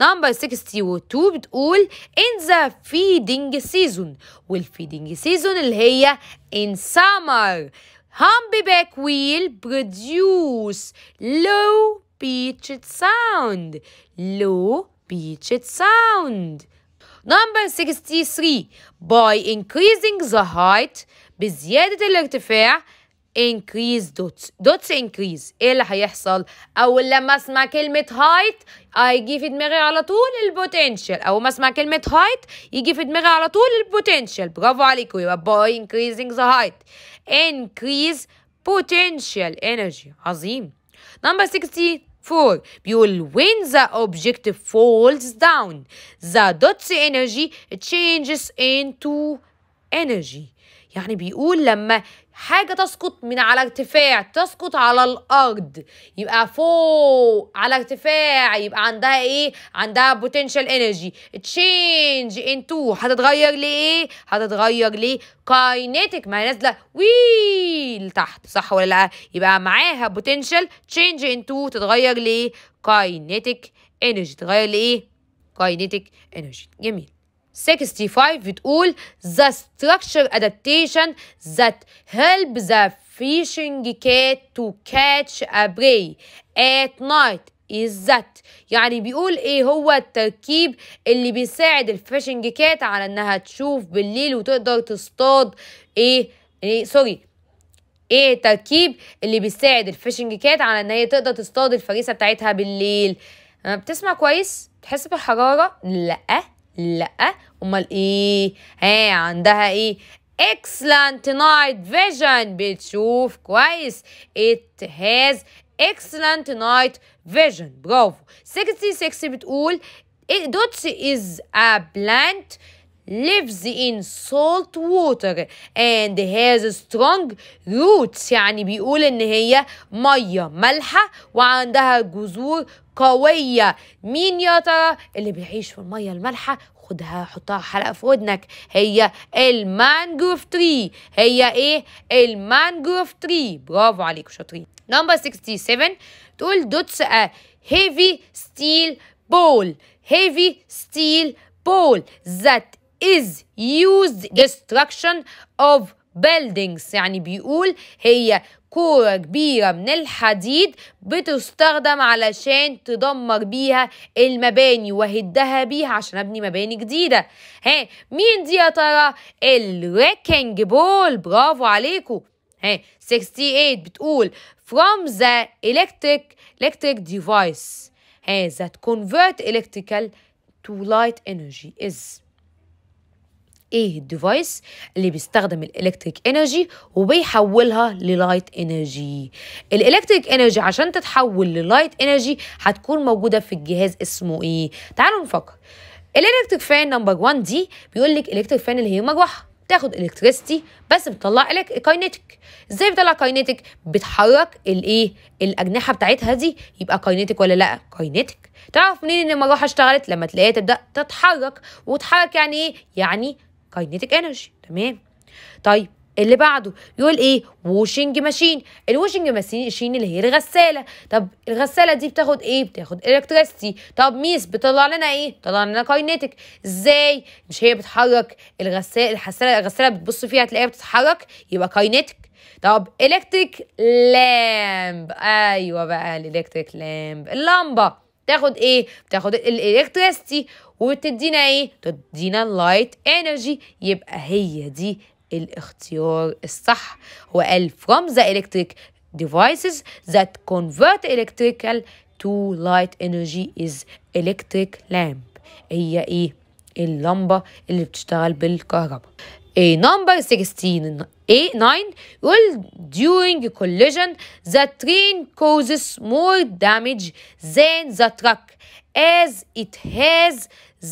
نمبر 62 بتقول in the feeding season والفيدنج سيزون اللي هي in summer humpback wheel produce low pitched sound low repeated sound. Number 63 by increasing the height بزيادة الارتفاع increase dots dots increase ايه اللي هيحصل اول لما اسمع كلمه هايت هيجي في دماغي على طول البوتنشال اول ما اسمع كلمه هايت يجي في دماغي على طول البوتنشال برافو عليكم يبقى باي increasing the height increase potential energy عظيم number 60 4 بيقول when the object falls down the dot's energy changes into energy يعني بيقول لما حاجة تسقط من على ارتفاع تسقط على الأرض يبقى فوق على ارتفاع يبقى عندها إيه؟ عندها potential energy change into هتتغير لإيه؟ هتتغير ليه؟ kinetic ما هي نازلة وي لتحت صح ولا لأ؟ يبقى معاها potential change into تتغير ليه؟ kinetic energy تتغير لإيه؟ kinetic energy جميل 65 بتقول the structure adaptation that help the fishing cat to catch a prey at night is that يعني بيقول ايه هو التركيب اللي بيساعد الفيشنج كات على انها تشوف بالليل وتقدر تصطاد ايه, إيه سوري ايه التركيب اللي بيساعد الفيشنج كات على ان هي تقدر تصطاد الفريسه بتاعتها بالليل بتسمع كويس بتحس بالحراره لا لا امال ايه ها عندها ايه excellent night vision بتشوف كويس it has excellent night vision برافو 66 بتقول دوتس إيه، is a plant lives in salt water and has strong roots يعني بيقول ان هي ميه مالحه وعندها جذور قويه مين يا ترى اللي بيعيش في الميه المالحه خدها حطها حلقه في ودنك هي المانجو تري هي ايه المانجو تري برافو عليكم شاطرين نمبر 67 تقول دوتس ا هيفي ستيل بول هيفي ستيل بول ذات is used destruction of buildings يعني بيقول هي كورة كبيرة من الحديد بتستخدم علشان تدمر بيها المباني وهدها بيها عشان ابني مباني جديدة ها مين دي يا ترى الريكنج بول برافو عليكو ها 68 بتقول from the electric electric device ها that convert electrical to light energy is ايه الديفايس اللي بيستخدم الالكتريك انرجي وبيحولها للايت انرجي الالكتريك انرجي عشان تتحول للايت انرجي هتكون موجوده في الجهاز اسمه ايه تعالوا نفكر الالكتريك فان نمبر 1 دي بيقول لك الكتريك فان اللي هي مروحه بتاخد الكتريستي بس بتطلع لك كاينيتيك ازاي بتطلع كاينيتيك بتحرك الايه الاجنحه بتاعتها دي يبقى كاينيتيك ولا لا كاينيتيك تعرف منين ان المروحه اشتغلت لما تلاقيها تبدا تتحرك وتتحرك يعني ايه يعني كاينيتيك انرجي تمام طيب اللي بعده يقول ايه ووشنج ماشين الوشنج ماشين اللي هي الغساله طب الغساله دي بتاخد ايه بتاخد الكتريستي طب ميس بتطلع لنا ايه طلع لنا كاينيتك ازاي مش هي بتحرك الغساله الغساله الغساله بتبص فيها هتلاقيها بتتحرك يبقى كاينيتك طب الكتريك لامب ايوه بقى الالكتريك لامب اللمبه تاخد ايه بتاخد الالكتريستي وتدينا ايه تدينا اللايت انرجي يبقى هي دي الاختيار الصح وقال from the electric devices that convert electrical to light energy is electric lamp هي ايه اللمبة اللي بتشتغل بالكهرباء A إيه، number 16 A9 well during a collision the train causes more damage than the truck as it has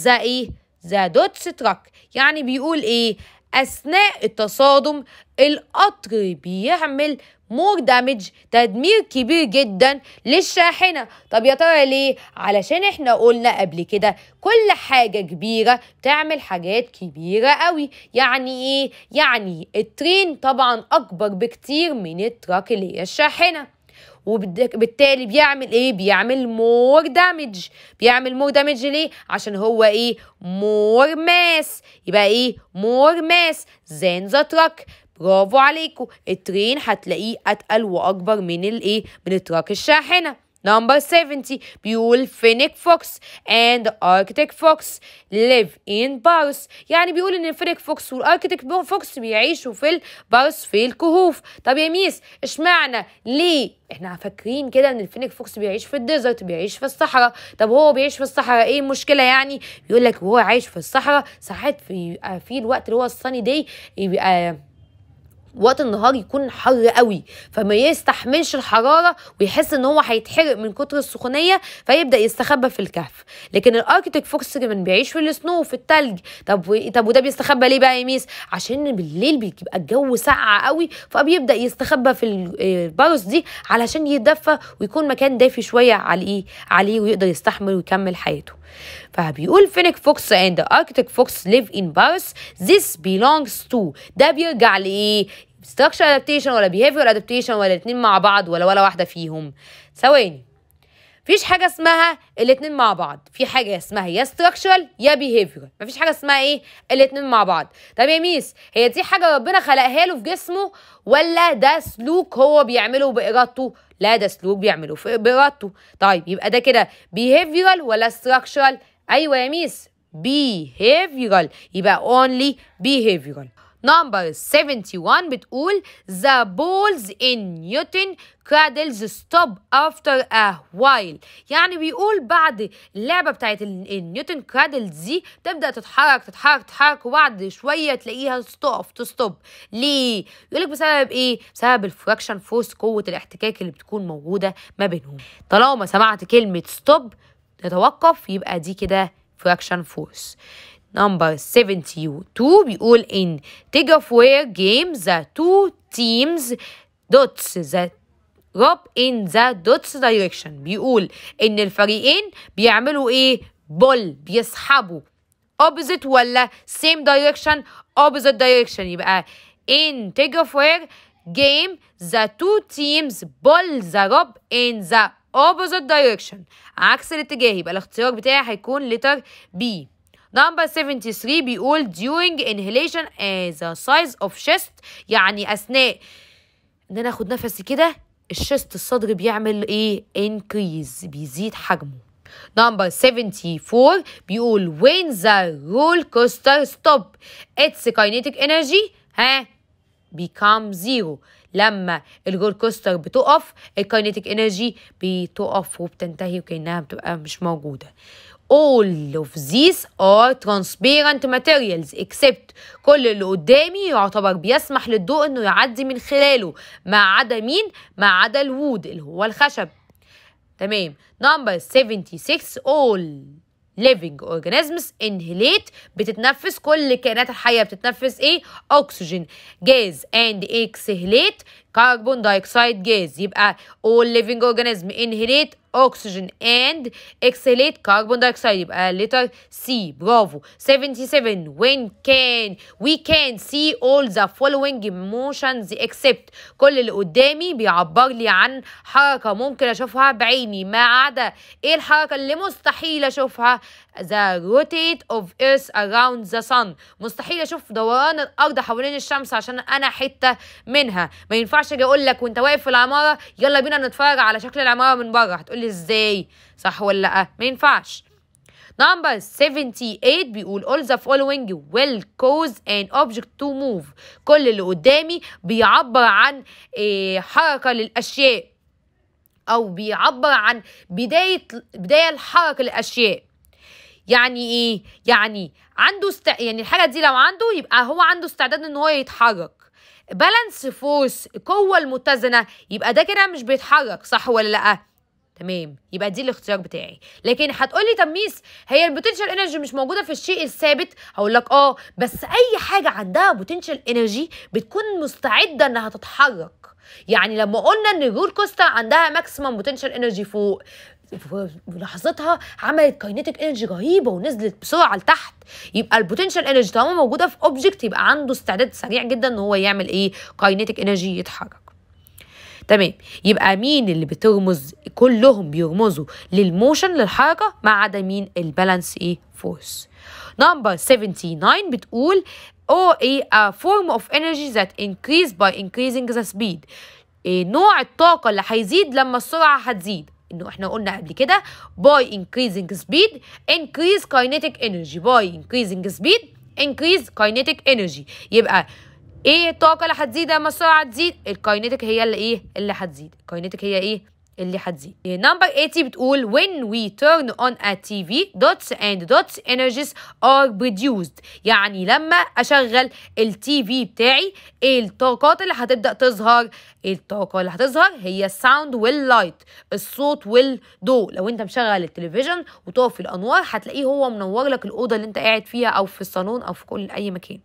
the the dots truck يعني بيقول ايه أثناء التصادم القطر بيعمل مور دامج تدمير كبير جدا للشاحنه طب يا ترى ليه علشان احنا قلنا قبل كده كل حاجه كبيره بتعمل حاجات كبيره قوي يعني ايه يعني الترين طبعا اكبر بكتير من التراك اللي هي الشاحنه وبالتالي بيعمل ايه بيعمل مور دامج بيعمل مور دامج ليه عشان هو ايه مور ماس يبقى ايه مور ماس زين ذا تراك برافو عليكم الترين هتلاقيه اتقل واكبر من الايه من التراك الشاحنه Number 70, بيقول فينيك فوكس اند اركتيك فوكس ليف ان باوس يعني بيقول ان فينيك فوكس والاركتيك فوكس بيعيشوا في البارس في الكهوف طب يا ميس اشمعنى ليه احنا فاكرين كده ان الفينيك فوكس بيعيش في الديزرت بيعيش في الصحراء طب هو بيعيش في الصحراء ايه المشكله يعني يقول لك وهو عايش في الصحراء ساعات في آه، في الوقت اللي هو الصني دي يبقى وقت النهار يكون حر قوي فما يستحملش الحراره ويحس ان هو هيتحرق من كتر السخونيه فيبدا يستخبى في الكهف لكن الاركتيك فوكس كمان بيعيش في السنو وفي التلج طب و... إيه، طب وده بيستخبى ليه بقى يا ميس عشان بالليل بيبقى الجو ساقع قوي فبيبدا يستخبى في آه، البرص دي علشان يدفى ويكون مكان دافي شويه عليه عليه ويقدر يستحمل ويكمل حياته فبيقول فينيك فوكس اند اركتيك فوكس ليف ان باريس ذيس بيلونجز تو ده بيرجع لايه structure adaptation ولا behavior adaptation ولا الاتنين مع بعض ولا ولا واحده فيهم ثواني مفيش حاجه اسمها الاتنين مع بعض في حاجه اسمها يا ستراكشرال يا بيهيفيرال مفيش حاجه اسمها ايه الاتنين مع بعض طب يا ميس هي دي حاجه ربنا خلقها له في جسمه ولا ده سلوك هو بيعمله بارادته لا ده سلوك بيعمله بارادته طيب يبقى ده كده بيهيفيرال ولا ستراكشرال ايوه يا ميس behavioral يبقى only behavioral نمبر 71 بتقول the balls in Newton cradles stop after a while يعني بيقول بعد اللعبه بتاعت النيوتن كرادلز دي تبدا تتحرك تتحرك تتحرك وبعد شويه تلاقيها تستوب تستوب ليه يقولك بسبب ايه بسبب الفراكشن فورس قوه الاحتكاك اللي بتكون موجوده ما بينهم طالما سمعت كلمه stop تتوقف يبقى دي كده فراكشن فورس number 72 بيقول in tug of war game the two teams dots the rob in the dots direction بيقول ان الفريقين بيعملوا ايه بول بيسحبوا opposite ولا same direction opposite direction يبقى in tug of war game the two teams ball the rob in the opposite direction عكس الاتجاه يبقى الاختيار بتاعي هيكون letter B Number 73 بيقول during inhalation as a size of chest يعني أثناء إن أنا آخد نفسي كده الشست الصدر بيعمل إيه؟ increase بيزيد حجمه Number 74 بيقول when the roller coaster stop its kinetic energy ها become zero لما الرول كوستر بتقف الكاينيتك انرجي بتقف وبتنتهي وكانها بتبقى مش موجوده all of these are transparent materials except كل اللي قدامي يعتبر بيسمح للضوء انه يعدي من خلاله ما عدا مين ما عدا الوود اللي هو الخشب تمام number 76 all living organisms inhalate بتتنفس كل الكائنات الحيه بتتنفس ايه oxygen جاز and exhalate كربون دايوكسيد جاز يبقى all living organism inhalate oxygen and exhalate carbon dioxide يبقى letter C برافو 77 when can we can see all the following motions except كل اللي قدامي بيعبر لي عن حركة ممكن أشوفها بعيني ما عدا إيه الحركة اللي مستحيل أشوفها the rotate of earth around the sun مستحيل اشوف دوران الارض حوالين الشمس عشان انا حته منها ما ينفعش اجي اقول لك وانت واقف في العماره يلا بينا نتفرج على شكل العماره من بره هتقول لي ازاي صح ولا لا ما ينفعش Number 78 بيقول all the following will cause an object to move كل اللي قدامي بيعبر عن آه، حركة للأشياء أو بيعبر عن بداية بداية الحركة للأشياء يعني ايه يعني عنده است... يعني الحاجه دي لو عنده يبقى هو عنده استعداد ان هو يتحرك بالانس فورس القوه المتزنه يبقى ده كده مش بيتحرك صح ولا لا تمام يبقى دي الاختيار بتاعي لكن هتقولي تميس هي البوتنشال انرجي مش موجوده في الشيء الثابت هقول لك اه بس اي حاجه عندها بوتنشال انرجي بتكون مستعده انها تتحرك يعني لما قلنا ان الرول كوستا عندها ماكسيمم بوتنشال انرجي فوق في لحظتها عملت كاينتيك انرجي رهيبه ونزلت بسرعه لتحت يبقى البوتنشال انرجي طالما موجوده في اوبجكت يبقى عنده استعداد سريع جدا ان هو يعمل ايه كاينتيك انرجي يتحرك تمام يبقى مين اللي بترمز كلهم بيرمزوا للموشن للحركه ما عدا مين البالانس ايه فورس نمبر 79 بتقول او ايه ا فورم اوف انرجي ذات انكريز باي انكريزنج ذا سبيد نوع الطاقة اللي هيزيد لما السرعة هتزيد انه احنا قلنا قبل كده by increasing speed increase kinetic energy by increasing speed increase kinetic energy يبقى ايه الطاقه اللي هتزيد اما السرعه تزيد الكاينتيك هي اللي ايه اللي هتزيد الكاينتيك هي ايه اللي هتزيد نمبر 80 بتقول when we turn on a TV dots and dots energies are produced يعني لما اشغل التي في بتاعي الطاقات اللي هتبدا تظهر الطاقه اللي هتظهر هي الساوند واللايت الصوت والضوء لو انت مشغل التلفزيون وطافي الانوار هتلاقيه هو منور لك الاوضه اللي انت قاعد فيها او في الصالون او في كل اي مكان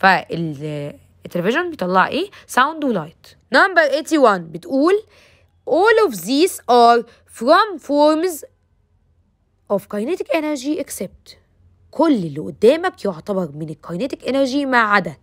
فالتلفزيون بيطلع ايه ساوند ولايت نمبر 81 بتقول All of these are from forms of kinetic energy except كل اللي قدامك يعتبر من الكينيتك انرجي ما عدا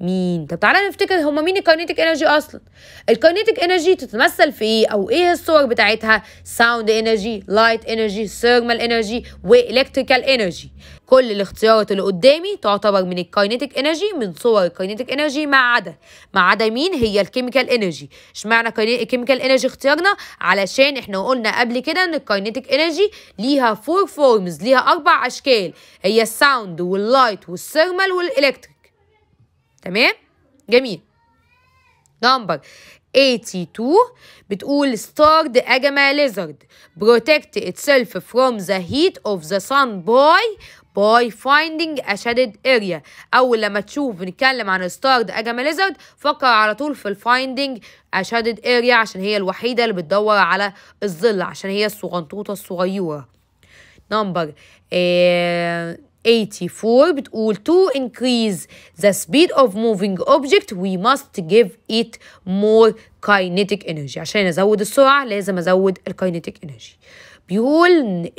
مين طب تعالى نفتكر هما مين الكاينيتك انرجي اصلا الكاينيتك انرجي تتمثل في ايه او ايه الصور بتاعتها ساوند انرجي لايت انرجي ثيرمال انرجي والكتريكال انرجي كل الاختيارات اللي قدامي تعتبر من الكاينيتك انرجي من صور الكاينيتك انرجي ما عدا ما عدا مين هي الكيميكال انرجي اشمعنى الكيميكال انرجي اختيارنا علشان احنا قلنا قبل كده ان الكاينيتك انرجي ليها فور فورمز ليها اربع اشكال هي الساوند واللايت والثيرمال والالكتريك تمام جميل نمبر 82 بتقول starred a lizard protect itself from the heat of the sun by by finding a shaded area اول لما تشوف بنتكلم عن starred أجما lizard فكر على طول في finding a shaded area عشان هي الوحيده اللي بتدور على الظل عشان هي الصغنطوطه الصغيره نمبر 83 آه، 84 بتقول to increase the speed of moving object we must give it more kinetic energy عشان ازود السرعه لازم ازود الكاينيتيك انرجي بيقول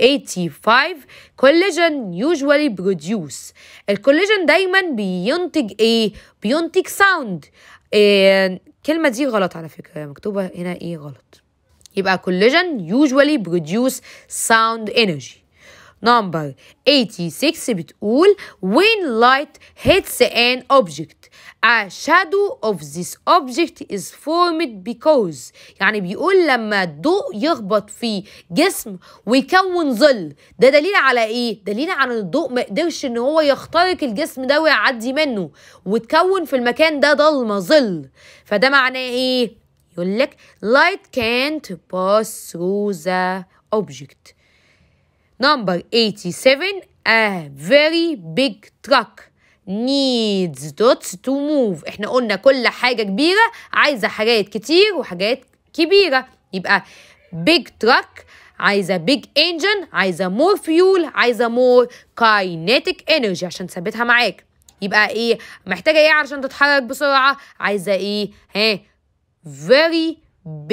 85 collision usually produce الكولاجين دايما بينتج ايه بينتج sound الكلمه دي غلط على فكره مكتوبه هنا ايه غلط يبقى collision usually produce sound energy number 86 بتقول when light hits an object a shadow of this object is formed because يعني بيقول لما الضوء يخبط في جسم ويكون ظل ده دليل على ايه دليل على ان الضوء ما قدرش ان هو يخترق الجسم ده ويعدي منه وتكون في المكان ده ضلمه ظل فده معناه ايه يقول لك light can't pass through the object Number 87, a very big truck needs dots to move احنا قلنا كل حاجة كبيرة عايزة حاجات كتير وحاجات كبيرة يبقى big truck عايزة big engine عايزة more fuel عايزة more kinetic energy عشان تثبتها معاك يبقى ايه محتاجة ايه عشان تتحرك بسرعة عايزة ايه ها very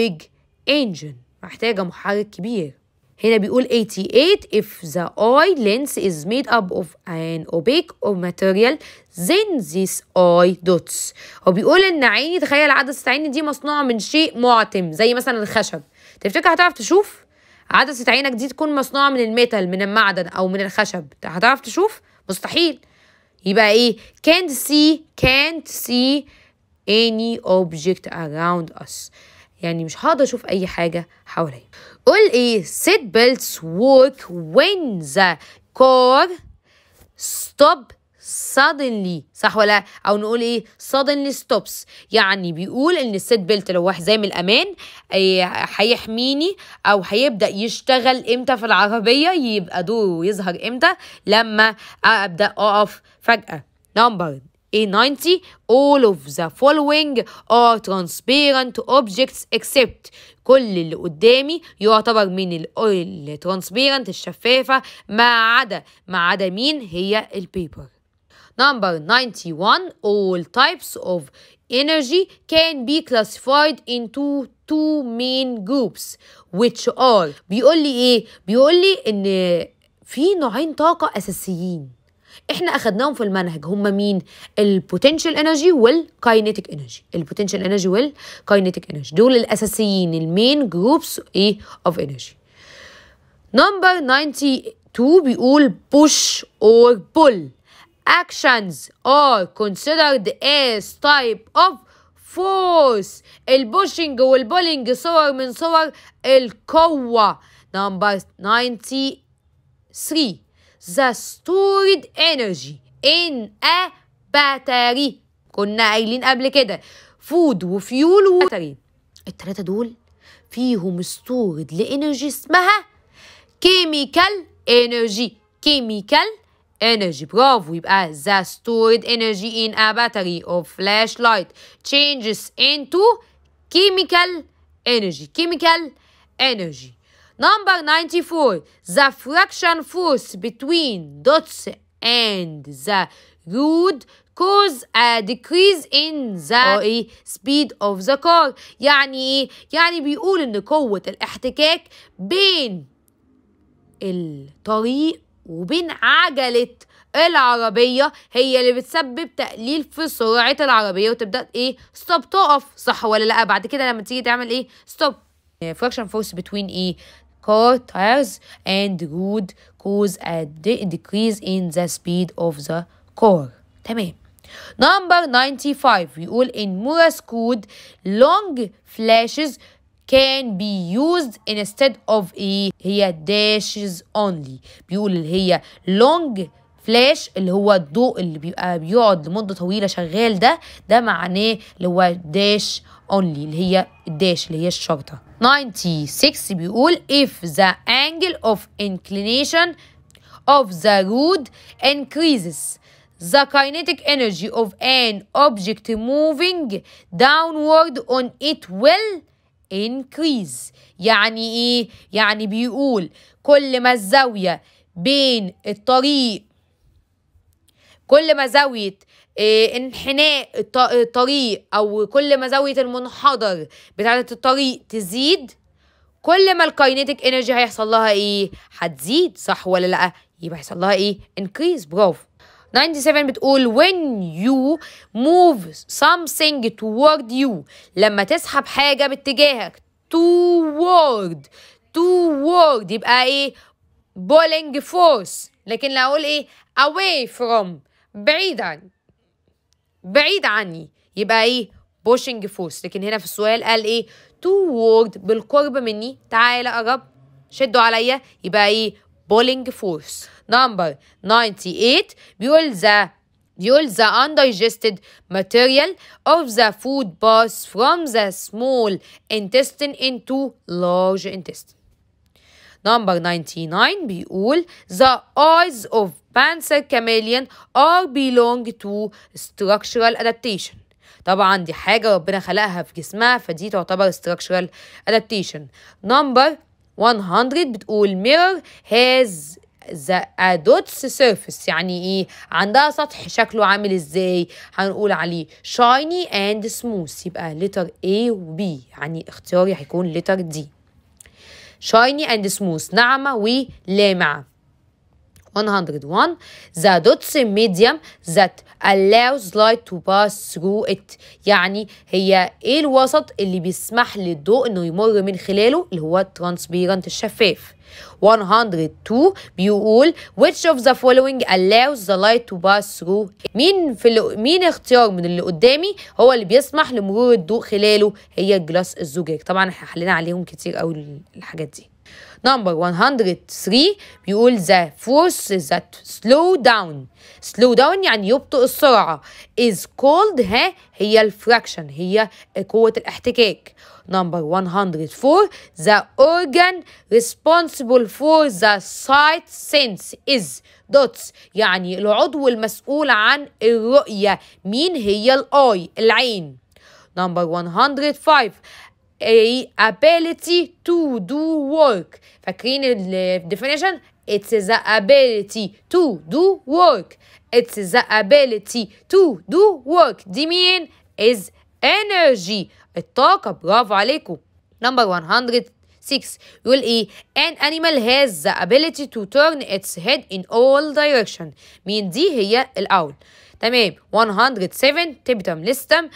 big engine محتاجة محرك كبير هنا بيقول 88 if the eye lens is made up of an opaque or material then this eye dots هو بيقول ان عيني تخيل عدسة عيني دي مصنوعة من شيء معتم زي مثلا الخشب تفتكر هتعرف تشوف عدسة عينك دي تكون مصنوعة من الميتال من المعدن أو من الخشب هتعرف تشوف مستحيل يبقى ايه can't see can't see any object around us يعني مش هقدر اشوف اي حاجه حواليا قول ايه سيت بيلتس ووك وين ذا كار ستوب suddenly صح ولا او نقول ايه suddenly stops يعني بيقول ان السيت بيلت لو حزام الامان إيه، هيحميني او هيبدا يشتغل امتى في العربيه يبقى دوره يظهر امتى لما ابدا اقف فجاه نمبر A90 all of the following are transparent objects except كل اللي قدامي يعتبر من transparent الشفافة ما عدا ما عدا مين هي البيبر Number 91 all types of energy can be classified into two main groups which are بيقول لي ايه بيقول لي ان في نوعين طاقة اساسيين احنا اخدناهم في المنهج هم مين البوتنشال انرجي والكاينيتك انرجي البوتنشال انرجي والكاينيتك انرجي دول الاساسيين المين جروبس ايه اوف انرجي نمبر 92 بيقول push or pull actions are considered as type of force البوشنج والبولينج صور من صور القوة نمبر 93 the stored energy in a battery كنا قايلين قبل كده food و fuel و battery التلاتة دول فيهم stored لإنرجي اسمها chemical energy chemical energy برافو يبقى the stored energy in a battery of flashlight changes into chemical energy chemical energy Number 94. The fraction force between dots and the road cause a decrease in the آه. speed of the car يعني ايه يعني بيقول ان قوة الاحتكاك بين الطريق وبين عجلة العربية هي اللي بتسبب تقليل في سرعة العربية وتبدأ ايه ستوب تقف صح ولا لا بعد كده لما تيجي تعمل ايه ستوب فراكشن فورس بتوين ايه tires and would cause a de decrease in the speed of the car تمام number 95 all in Morse code long flashes can be used instead of a هي dashes only all here long فلاش اللي هو الضوء اللي بيبقى بيقعد لمده طويله شغال ده ده معناه اللي هو داش اونلي اللي هي الداش اللي هي الشرطه 96 بيقول if the angle of inclination of the road increases the kinetic energy of an object moving downward on it will increase يعني ايه يعني بيقول كل ما الزاويه بين الطريق كل ما زاوية آه، انحناء الطريق او كل ما زاوية المنحدر بتاعة الطريق تزيد كل ما الكاينيتيك انرجي هيحصل لها ايه هتزيد صح ولا لا يبقى هيحصل لها ايه increase برافو 97 بتقول when you move something toward you لما تسحب حاجة باتجاهك toward toward يبقى ايه pulling force لكن لو اقول ايه away from بعيد عني بعيد عني يبقى ايه pushing force لكن هنا في السؤال قال ايه toward بالقرب مني تعالى قرب شدوا عليا يبقى ايه pulling force number 98 بيقول the بيقول the undigested material of the food pass from the small intestine into large intestine number 99 بيقول the eyes of Panzer Chameleon are belong to structural adaptation طبعا دي حاجة ربنا خلقها في جسمها فدي تعتبر structural adaptation number 100 بتقول mirror has the adults surface يعني ايه عندها سطح شكله عامل ازاي هنقول عليه shiny and smooth يبقى letter A و B يعني اختياري هيكون letter D shiny and smooth ناعمة ولامعة 101 the dots medium that allows light to pass through it يعني هي ايه الوسط اللي بيسمح للضوء انه يمر من خلاله اللي هو الترانسبيرنت الشفاف 102 بيقول which of the following allows the light to pass through مين في مين اختيار من اللي قدامي هو اللي بيسمح لمرور الضوء خلاله هي الجلاس الزجاج طبعا احنا حلينا عليهم كتير قوي الحاجات دي number 103 بيقول the forces that slow down slow down يعني يبطئ السرعة is called ها هي الفراكشن هي قوة الاحتكاك number 104 the organ responsible for the sight sense is dots يعني العضو المسؤول عن الرؤية مين هي الاي العين number 105 a ability to do work فاكرين definition, it's the ability to do work it's the ability to do work The mean is energy الطاقة برافو عليكم number 106 يقول ايه an animal has the ability to turn its head in all direction مين دي هي الاول تمام 107 تبتم لستم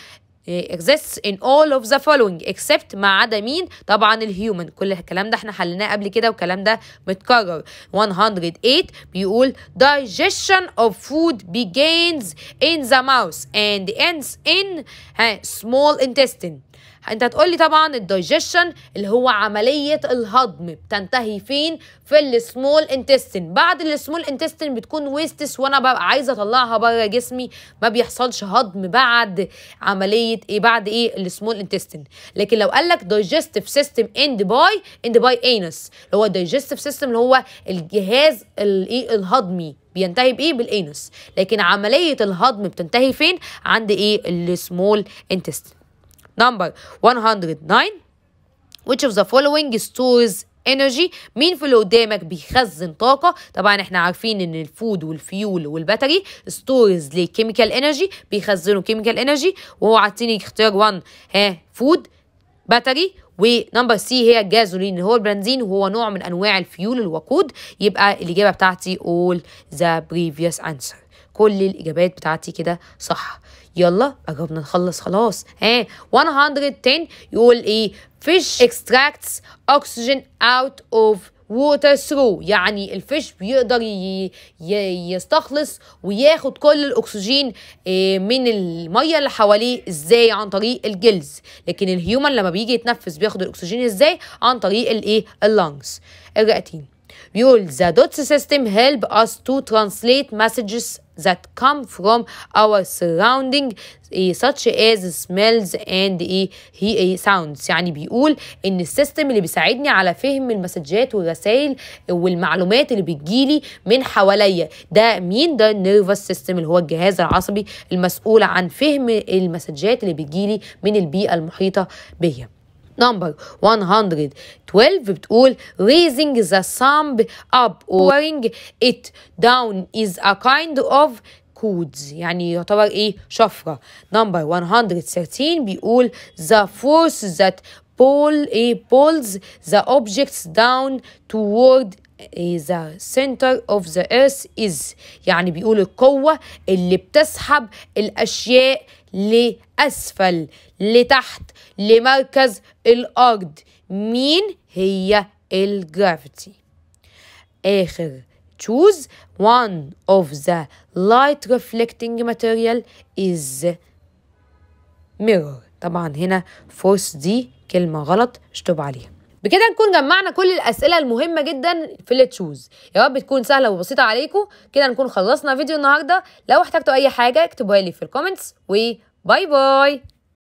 exists in all of the following except ما عدا مين طبعا الهيومن كل الكلام ده احنا حلناه قبل كده والكلام ده متكرر 108 بيقول digestion of food begins in the mouth and ends in small intestine انت هتقول لي طبعا الدايجيشن اللي هو عمليه الهضم بتنتهي فين في السمول انتستين بعد السمول انتستين بتكون ويستس وانا ببقى عايزه اطلعها بره جسمي ما بيحصلش هضم بعد عمليه ايه بعد ايه السمول انتستين لكن لو قال لك دايجستيف سيستم اند باي اند باي انس اللي هو الدايجستيف سيستم اللي هو الجهاز الايه الهضمي بينتهي بايه بالانس لكن عمليه الهضم بتنتهي فين عند ايه السمول انتستين number 109 which of the following stores energy مين في اللي قدامك بيخزن طاقة طبعا احنا عارفين ان الفود والفيول والباتري ستورز للكيميكال انرجي بيخزنوا كيميكال انرجي وهو عاطيني اختيار 1 ها فود باتري ونمبر سي هي الجازولين اللي هو البنزين وهو نوع من انواع الفيول الوقود يبقى الاجابه بتاعتي all the previous answer كل الاجابات بتاعتي كده صح يلا قربنا نخلص خلاص ها 110 يقول ايه fish extracts oxygen out of water through يعني الفيش بيقدر يستخلص وياخد كل الاكسجين آه، من الميه اللي حواليه ازاي عن طريق الجلز لكن الهيومن لما بيجي يتنفس بياخد الاكسجين ازاي عن طريق الايه اللانجز الرئتين بيقول the DOTS system help us to translate messages that come from our surrounding eh, such as smells and eh, eh, sounds يعني بيقول ان السيستم اللي بيساعدني على فهم المسجات والرسائل والمعلومات اللي بتجيلي من حواليا ده مين ده النيرفس سيستم اللي هو الجهاز العصبي المسؤول عن فهم المسجات اللي بتجيلي من البيئه المحيطه بيا number 112 بتقول raising the thumb up or wearing it down is a kind of codes يعني يعتبر ايه شفرة number 113 بيقول the force that pull a pulls the objects down toward the center of the earth is يعني بيقول القوة اللي بتسحب الأشياء لأسفل لتحت لمركز الأرض مين هي الجرافيتي آخر choose one of the light reflecting material is mirror طبعا هنا force دي كلمة غلط اشتب عليها بكده نكون جمعنا كل الأسئلة المهمة جدا في التشوز يا رب تكون سهلة وبسيطة عليكم كده نكون خلصنا فيديو النهاردة لو احتجتوا أي حاجة اكتبوها لي في الكومنتس و Bye bye.